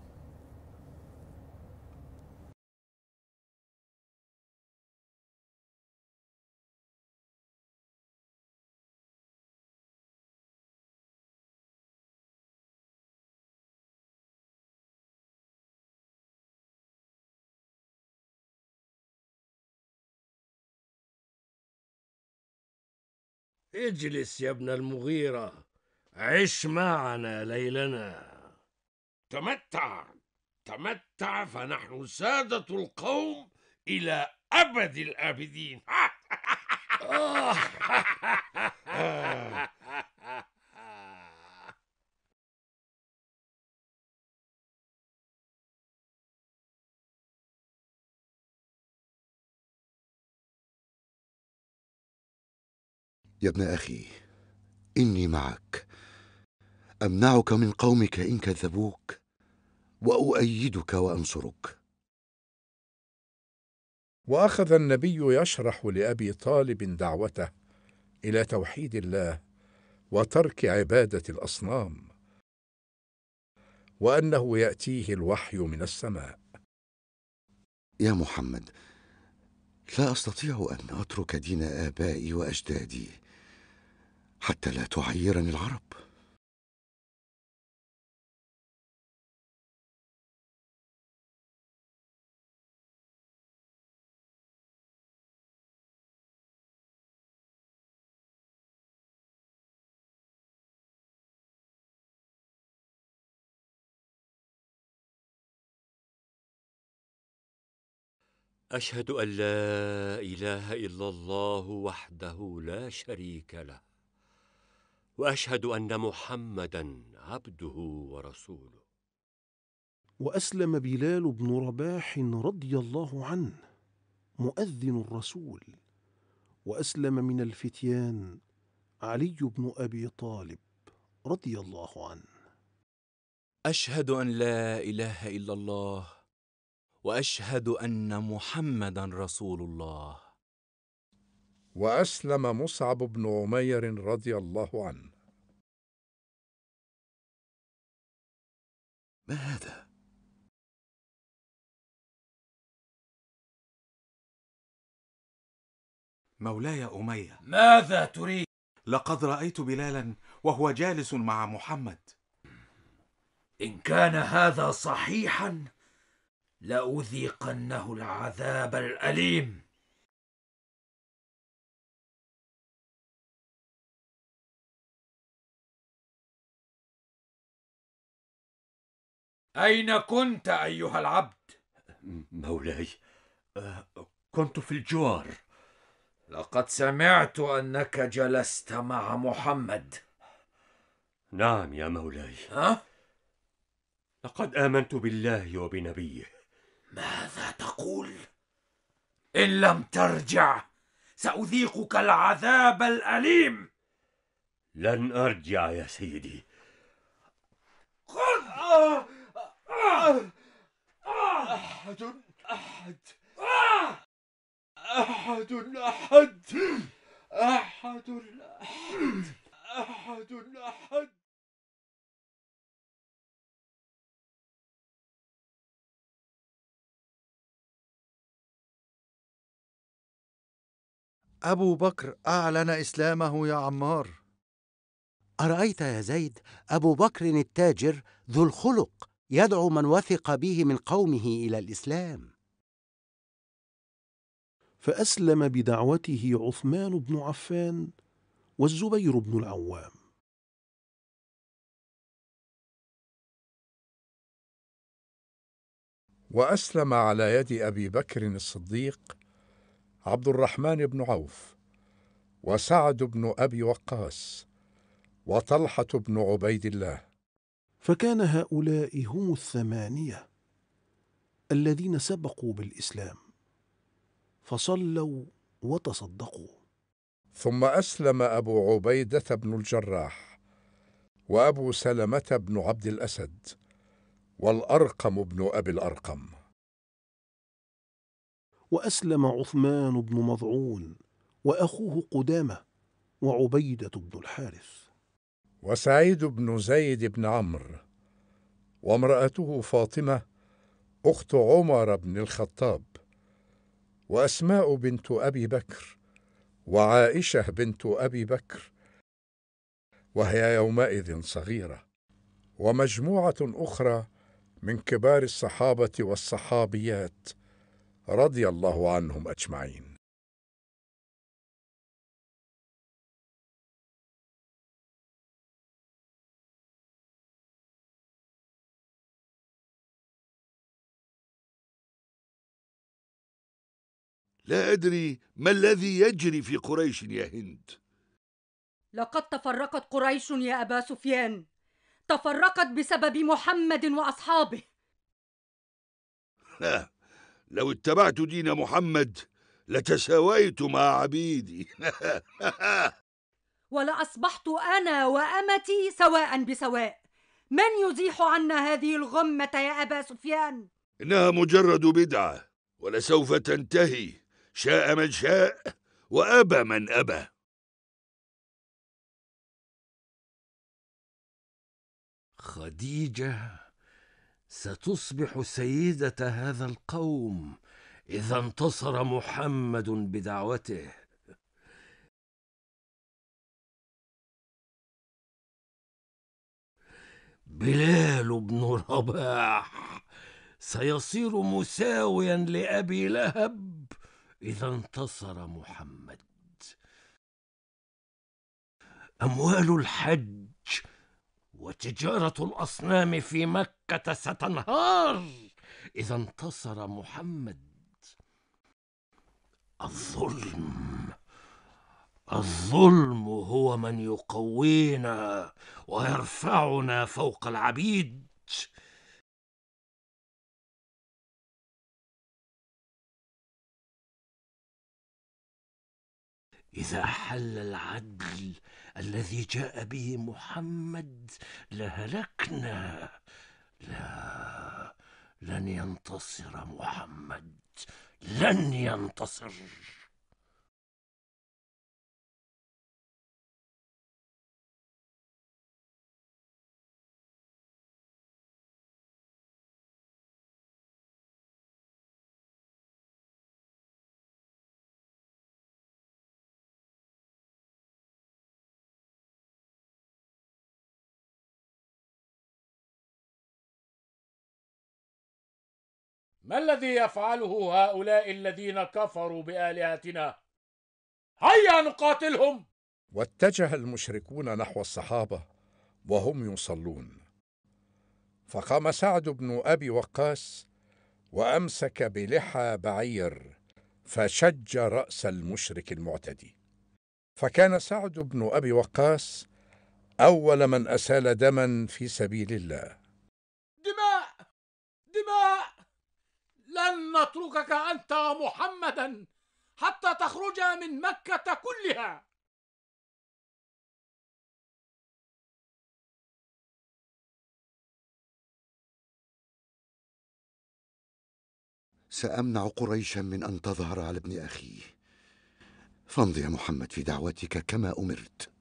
اجلس يا ابن المغيرة عش معنا ليلنا تمتع تمتع فنحن سادة القوم إلى أبد الآبدين آه. يا ابن أخي إني معك أمنعك من قومك إن كذبوك وأؤيدك وأنصرك وأخذ النبي يشرح لأبي طالب دعوته إلى توحيد الله وترك عبادة الأصنام وأنه يأتيه الوحي من السماء يا محمد لا أستطيع أن أترك دين آبائي وأجدادي حتى لا تعيرني العرب اشهد ان لا اله الا الله وحده لا شريك له واشهد ان محمدا عبده ورسوله واسلم بلال بن رباح رضي الله عنه مؤذن الرسول واسلم من الفتيان علي بن ابي طالب رضي الله عنه اشهد ان لا اله الا الله واشهد ان محمدا رسول الله واسلم مصعب بن عمير رضي الله عنه ما هذا؟ مولاي أمية ماذا تريد؟ لقد رأيت بلالا وهو جالس مع محمد إن كان هذا صحيحا لأذيقنه العذاب الأليم أين كنت أيها العبد؟ مولاي آه، كنت في الجوار لقد سمعت أنك جلست مع محمد نعم يا مولاي ها؟ لقد آمنت بالله وبنبيه ماذا تقول؟ إن لم ترجع سأذيقك العذاب الأليم لن أرجع يا سيدي خذ أحد أحد أحد أحد أحد أحد أحد أحد أبو بكر أعلن إسلامه يا عمار أرأيت يا زيد أبو بكر التاجر ذو الخلق يدعو من وثق به من قومه الى الاسلام فاسلم بدعوته عثمان بن عفان والزبير بن العوام واسلم على يد ابي بكر الصديق عبد الرحمن بن عوف وسعد بن ابي وقاص وطلحه بن عبيد الله فكان هؤلاء هم الثمانية الذين سبقوا بالإسلام فصلوا وتصدقوا ثم أسلم أبو عبيدة بن الجراح وأبو سلمة بن عبد الأسد والأرقم بن أبي الأرقم وأسلم عثمان بن مضعون وأخوه قدامة وعبيدة بن الحارث وسعيد بن زيد بن عمرو وامرأته فاطمة أخت عمر بن الخطاب وأسماء بنت أبي بكر وعائشة بنت أبي بكر وهي يومئذ صغيرة ومجموعة أخرى من كبار الصحابة والصحابيات رضي الله عنهم أجمعين لا أدري ما الذي يجري في قريش يا هند لقد تفرقت قريش يا أبا سفيان تفرقت بسبب محمد وأصحابه لو اتبعت دين محمد لتساويت مع عبيدي ولأصبحت أنا وأمتي سواء بسواء من يزيح عنا هذه الغمة يا أبا سفيان؟ إنها مجرد بدعة ولسوف تنتهي شاء من شاء وأبى من أبى خديجة ستصبح سيدة هذا القوم إذا انتصر محمد بدعوته بلال بن رباح سيصير مساويا لأبي لهب إذا انتصر محمد أموال الحج وتجارة الأصنام في مكة ستنهار إذا انتصر محمد الظلم الظلم هو من يقوينا ويرفعنا فوق العبيد اذا حل العدل الذي جاء به محمد لهلكنا لا لن ينتصر محمد لن ينتصر ما الذي يفعله هؤلاء الذين كفروا بآلهتنا هيا نقاتلهم واتجه المشركون نحو الصحابة وهم يصلون فقام سعد بن أبي وقاص وأمسك بلحى بعير فشج رأس المشرك المعتدي فكان سعد بن أبي وقاص أول من أسال دما في سبيل الله دماء دماء لن نتركك أنت محمدا حتى تخرج من مكة كلها سأمنع قريشا من أن تظهر على ابن أخيه فامض يا محمد في دعوتك كما أمرت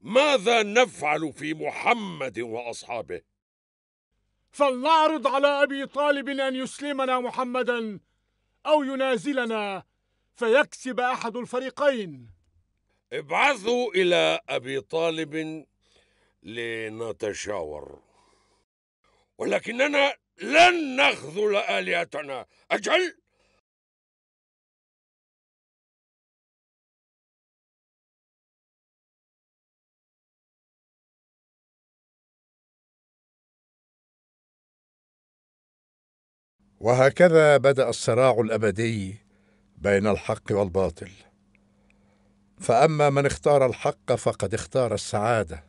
ماذا نفعل في محمد واصحابه فلنعرض على ابي طالب ان يسلمنا محمدا او ينازلنا فيكسب احد الفريقين ابعثوا الى ابي طالب لنتشاور ولكننا لن نخذل الهتنا اجل وهكذا بدا الصراع الابدي بين الحق والباطل فاما من اختار الحق فقد اختار السعاده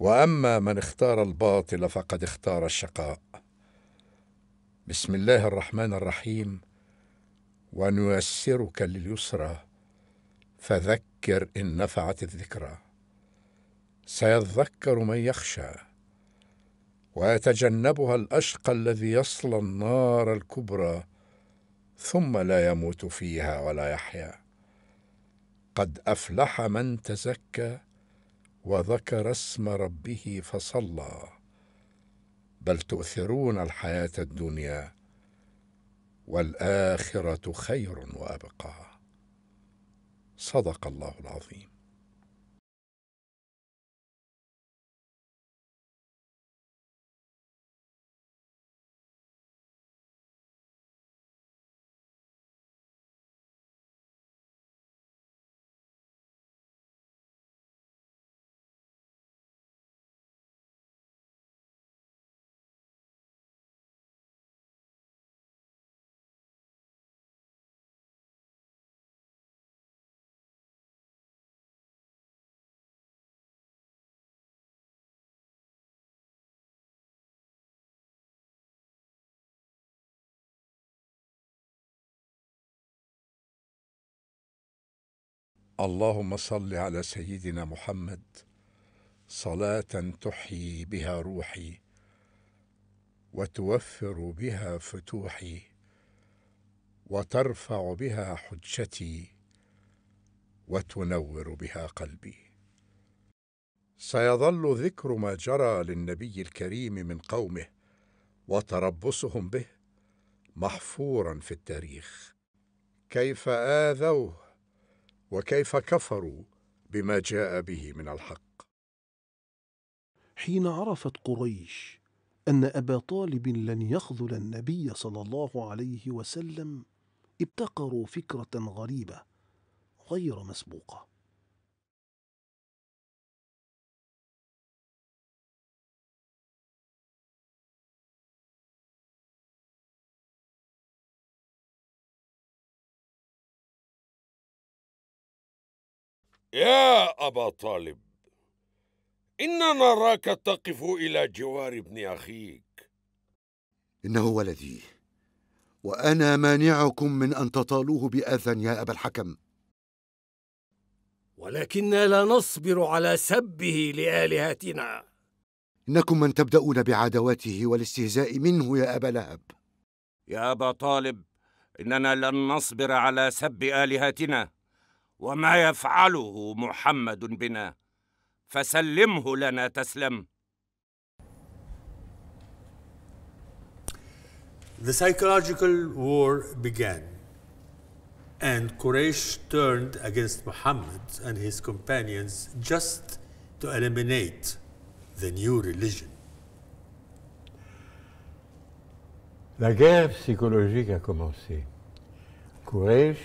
واما من اختار الباطل فقد اختار الشقاء بسم الله الرحمن الرحيم ونيسرك لليسرى فذكر ان نفعت الذكرى سيذكر من يخشى ويتجنبها الاشقى الذي يصلى النار الكبرى ثم لا يموت فيها ولا يحيا قد افلح من تزكى وذكر اسم ربه فصلى بل تؤثرون الحياه الدنيا والاخره خير وابقى صدق الله العظيم اللهم صل على سيدنا محمد صلاه تحيي بها روحي وتوفر بها فتوحي وترفع بها حجتي وتنور بها قلبي سيظل ذكر ما جرى للنبي الكريم من قومه وتربصهم به محفورا في التاريخ كيف اذوه وكيف كفروا بما جاء به من الحق حين عرفت قريش أن أبا طالب لن يخذل النبي صلى الله عليه وسلم ابتكروا فكرة غريبة غير مسبوقة يا أبا طالب إن نراك تقف إلى جوار ابن أخيك إنه ولدي وأنا مانعكم من أن تطالوه بأذى يا أبا الحكم ولكنا لا نصبر على سبه لآلهتنا إنكم من تبدأون بعداوته والاستهزاء منه يا أبا لهب يا أبا طالب إننا لن نصبر على سب آلهتنا وما يفعله محمد بنا فسلمه لنا تسلم The psychological war began and Quraysh turned against Muhammad and his companions just to eliminate the new religion. La guerre psychologique a commencé. Quraysh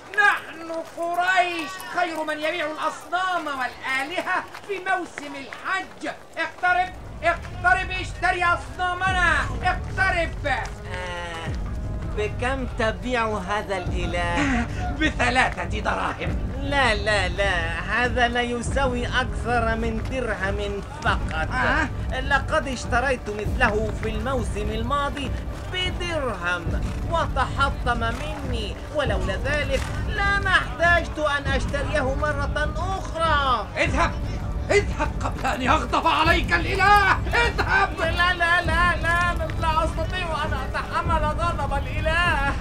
نحن قريش خير من يبيع الأصنام والآلهة في موسم الحج اقترب اقترب اشتري أصنامنا اقترب آه. بكم تبيع هذا الإله؟ بثلاثة دراهم لا لا لا هذا لا يساوي أكثر من درهم فقط آه؟ لقد اشتريت مثله في الموسم الماضي بدرهم وتحطم مني ولولا ذلك لما احتجت أن أشتريه مرة أخرى اذهب اذهب قبل أن يغضب عليك الإله اذهب لا لا لا لا لا, لا أستطيع أن أتحمل غضب الإله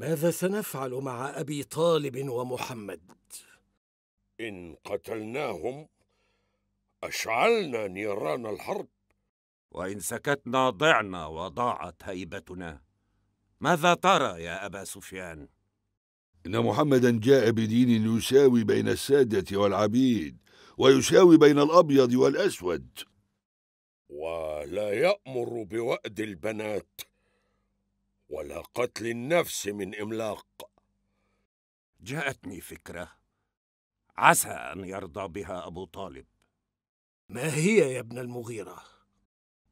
ماذا سنفعل مع ابي طالب ومحمد ان قتلناهم اشعلنا نيران الحرب وان سكتنا ضعنا وضاعت هيبتنا ماذا ترى يا ابا سفيان ان محمدا جاء بدين يساوي بين الساده والعبيد ويساوي بين الابيض والاسود ولا يامر بواد البنات ولا قتل النفس من إملاق جاءتني فكرة عسى أن يرضى بها أبو طالب ما هي يا ابن المغيرة؟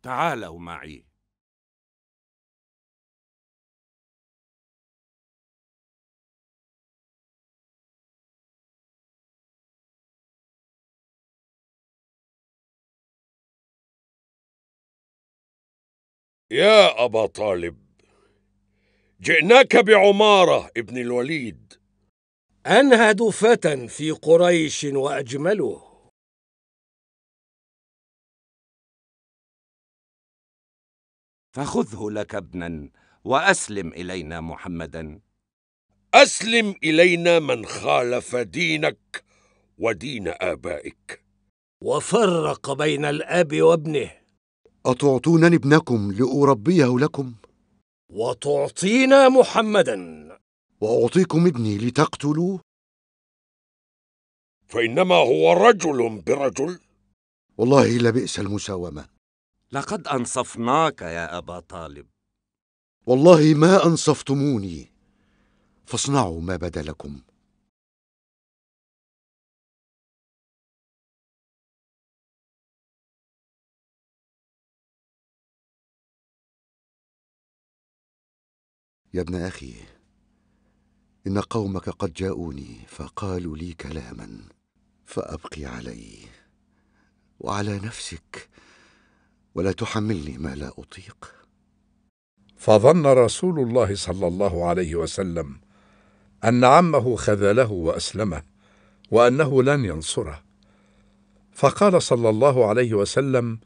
تعالوا معي يا أبا طالب جئناك بعمارة ابن الوليد أنهد فتى في قريش وأجمله فخذه لك ابنا وأسلم إلينا محمدا أسلم إلينا من خالف دينك ودين آبائك وفرق بين الأب وابنه أتعطونني ابنكم لأربيه لكم؟ وتعطينا محمدا واعطيكم ابني لتقتلوا فانما هو رجل برجل والله لبئس المساومه لقد انصفناك يا ابا طالب والله ما انصفتموني فاصنعوا ما بدا لكم يا ابن اخي ان قومك قد جاءوني فقالوا لي كلاما فابقي علي وعلى نفسك ولا تحملني ما لا اطيق فظن رسول الله صلى الله عليه وسلم ان عمه خذله واسلمه وانه لن ينصره فقال صلى الله عليه وسلم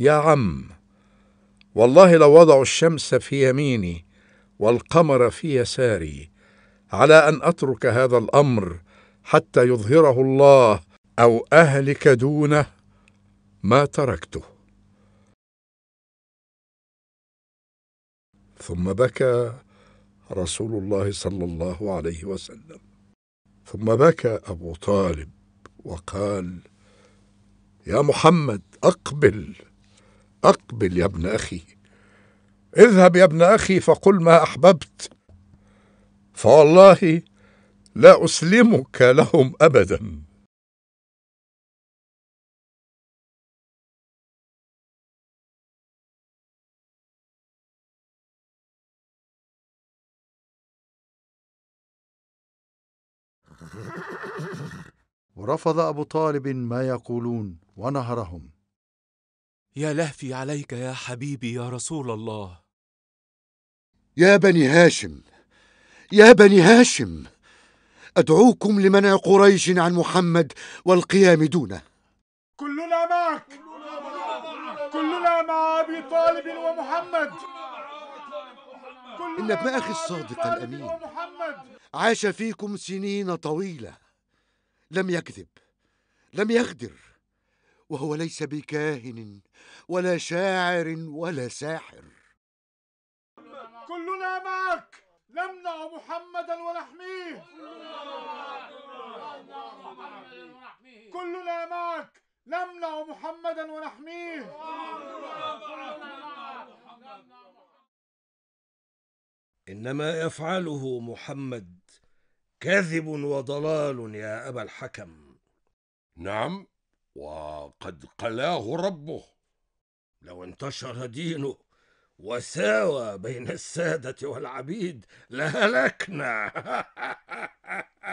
يا عم والله لو وضعوا الشمس في يميني والقمر في يساري على ان اترك هذا الامر حتى يظهره الله او اهلك دونه ما تركته ثم بكى رسول الله صلى الله عليه وسلم ثم بكى ابو طالب وقال يا محمد اقبل اقبل يا ابن اخي اذهب يا ابن أخي فقل ما أحببت فوالله لا أسلمك لهم أبداً ورفض أبو طالب ما يقولون ونهرهم يا لهفي عليك يا حبيبي يا رسول الله يا بني هاشم يا بني هاشم أدعوكم لمنع قريش عن محمد والقيام دونه كلنا معك كلنا مع أبي طالب ومحمد إن ابن أخي الصادق الأمين عاش فيكم سنين طويلة لم يكذب لم يخدر وهو ليس بكاهن ولا شاعر ولا ساحر معك نمنع محمدا ونحميه كلنا معك نمنع محمدا ونحميه انما يفعله محمد كذب وضلال يا ابا الحكم نعم وقد قلاه ربه لو انتشر دينه وساوى بين السادة والعبيد لهلكنا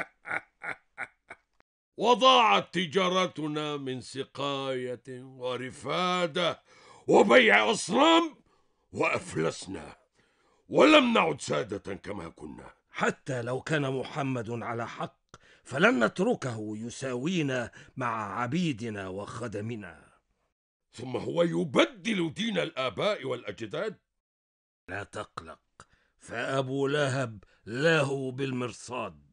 وضاعت تجارتنا من سقاية ورفادة وبيع أصنام وأفلسنا ولم نعد سادة كما كنا حتى لو كان محمد على حق فلن نتركه يساوينا مع عبيدنا وخدمنا ثم هو يبدل دين الآباء والأجداد لا تقلق فأبو لهب له بالمرصاد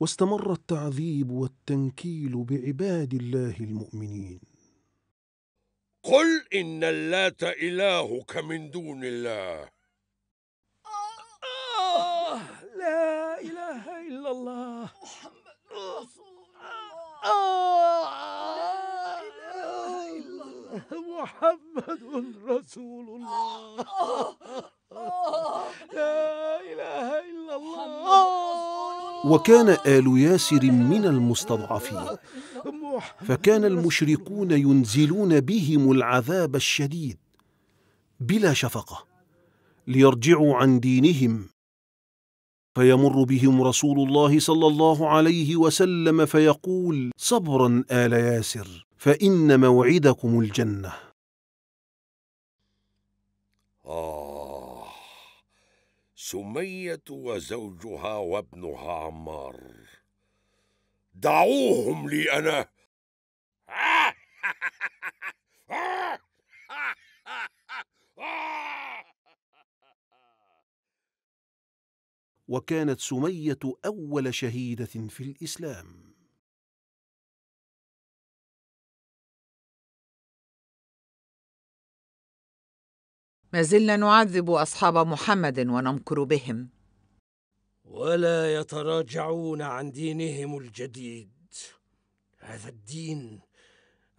واستمر التعذيب والتنكيل بعباد الله المؤمنين قل إن اللات إلهك من دون الله آه, آه، لا لا إله إلا الله محمد رسول الله لا إله إلا الله محمد رسول الله لا إله إلا الله وكان آل ياسر من المستضعفين فكان المشركون ينزلون بهم العذاب الشديد بلا شفقه ليرجعوا عن دينهم فيمر بهم رسول الله صلى الله عليه وسلم فيقول صبرا ال ياسر فان موعدكم الجنه آه سمية وزوجها وابنها عمار دعوهم لي أنا آه، وكانت سميه اول شهيده في الاسلام ما زلنا نعذب اصحاب محمد ونمكر بهم ولا يتراجعون عن دينهم الجديد هذا الدين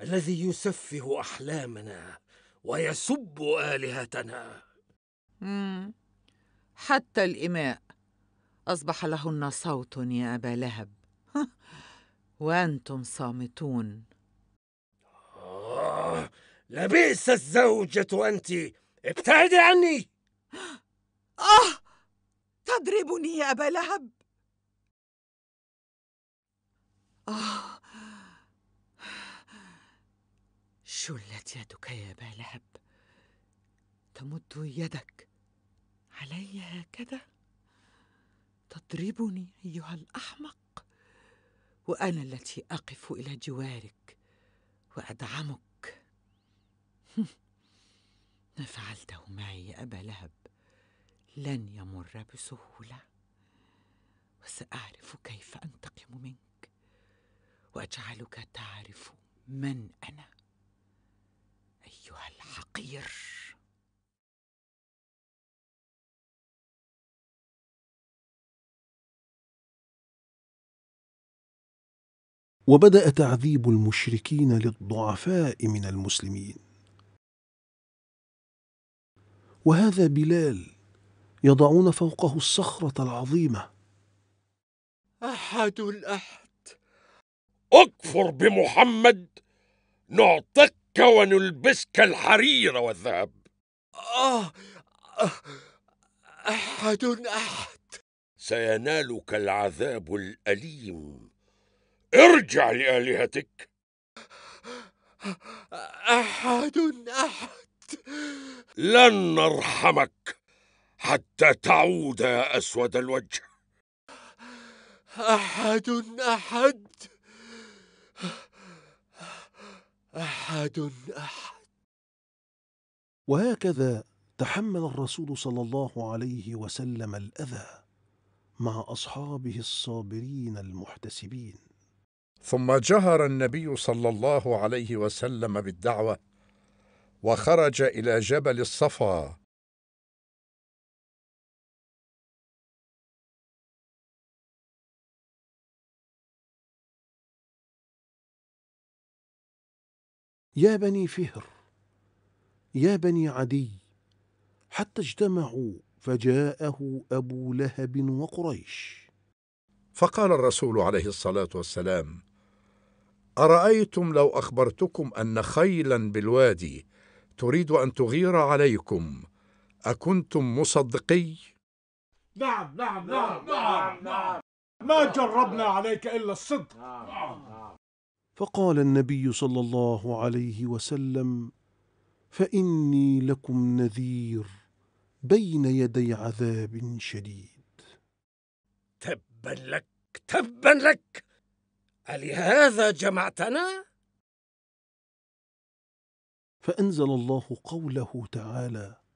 الذي يسفه احلامنا ويسب الهتنا حتى الاماء أصبح لهن صوت يا أبا لهب وأنتم صامتون آه، لبئس الزوجة أنت ابتعدي عني آه تضربني يا أبا لهب آه شلت يدك يا أبا لهب تمد يدك علي هكذا تضربني ايها الاحمق وانا التي اقف الى جوارك وادعمك ما فعلته معي يا ابا لهب لن يمر بسهوله وساعرف كيف انتقم منك واجعلك تعرف من انا ايها الحقير وبدا تعذيب المشركين للضعفاء من المسلمين وهذا بلال يضعون فوقه الصخره العظيمه احد الاحد اكفر بمحمد نعطيك ونلبسك الحرير والذهب آه, آه، أحد أحد سينالك العذاب الأليم ارجع لآلهتك أحد أحد لن نرحمك حتى تعود يا أسود الوجه أحد أحد أحد أحد وهكذا تحمل الرسول صلى الله عليه وسلم الأذى مع أصحابه الصابرين المحتسبين ثم جهر النبي صلى الله عليه وسلم بالدعوه وخرج الى جبل الصفا يا بني فهر يا بني عدي حتى اجتمعوا فجاءه ابو لهب وقريش فقال الرسول عليه الصلاه والسلام ارايتم لو اخبرتكم ان خيلا بالوادي تريد ان تغير عليكم اكنتم مصدقي نعم نعم نعم نعم, نعم. نعم،, نعم،, نعم. ما جربنا عليك الا الصدق فقال النبي صلى الله عليه وسلم فاني لكم نذير بين يدي عذاب شديد تبا لك تبا لك ألهذا جمعتنا؟ فأنزل الله قوله تعالى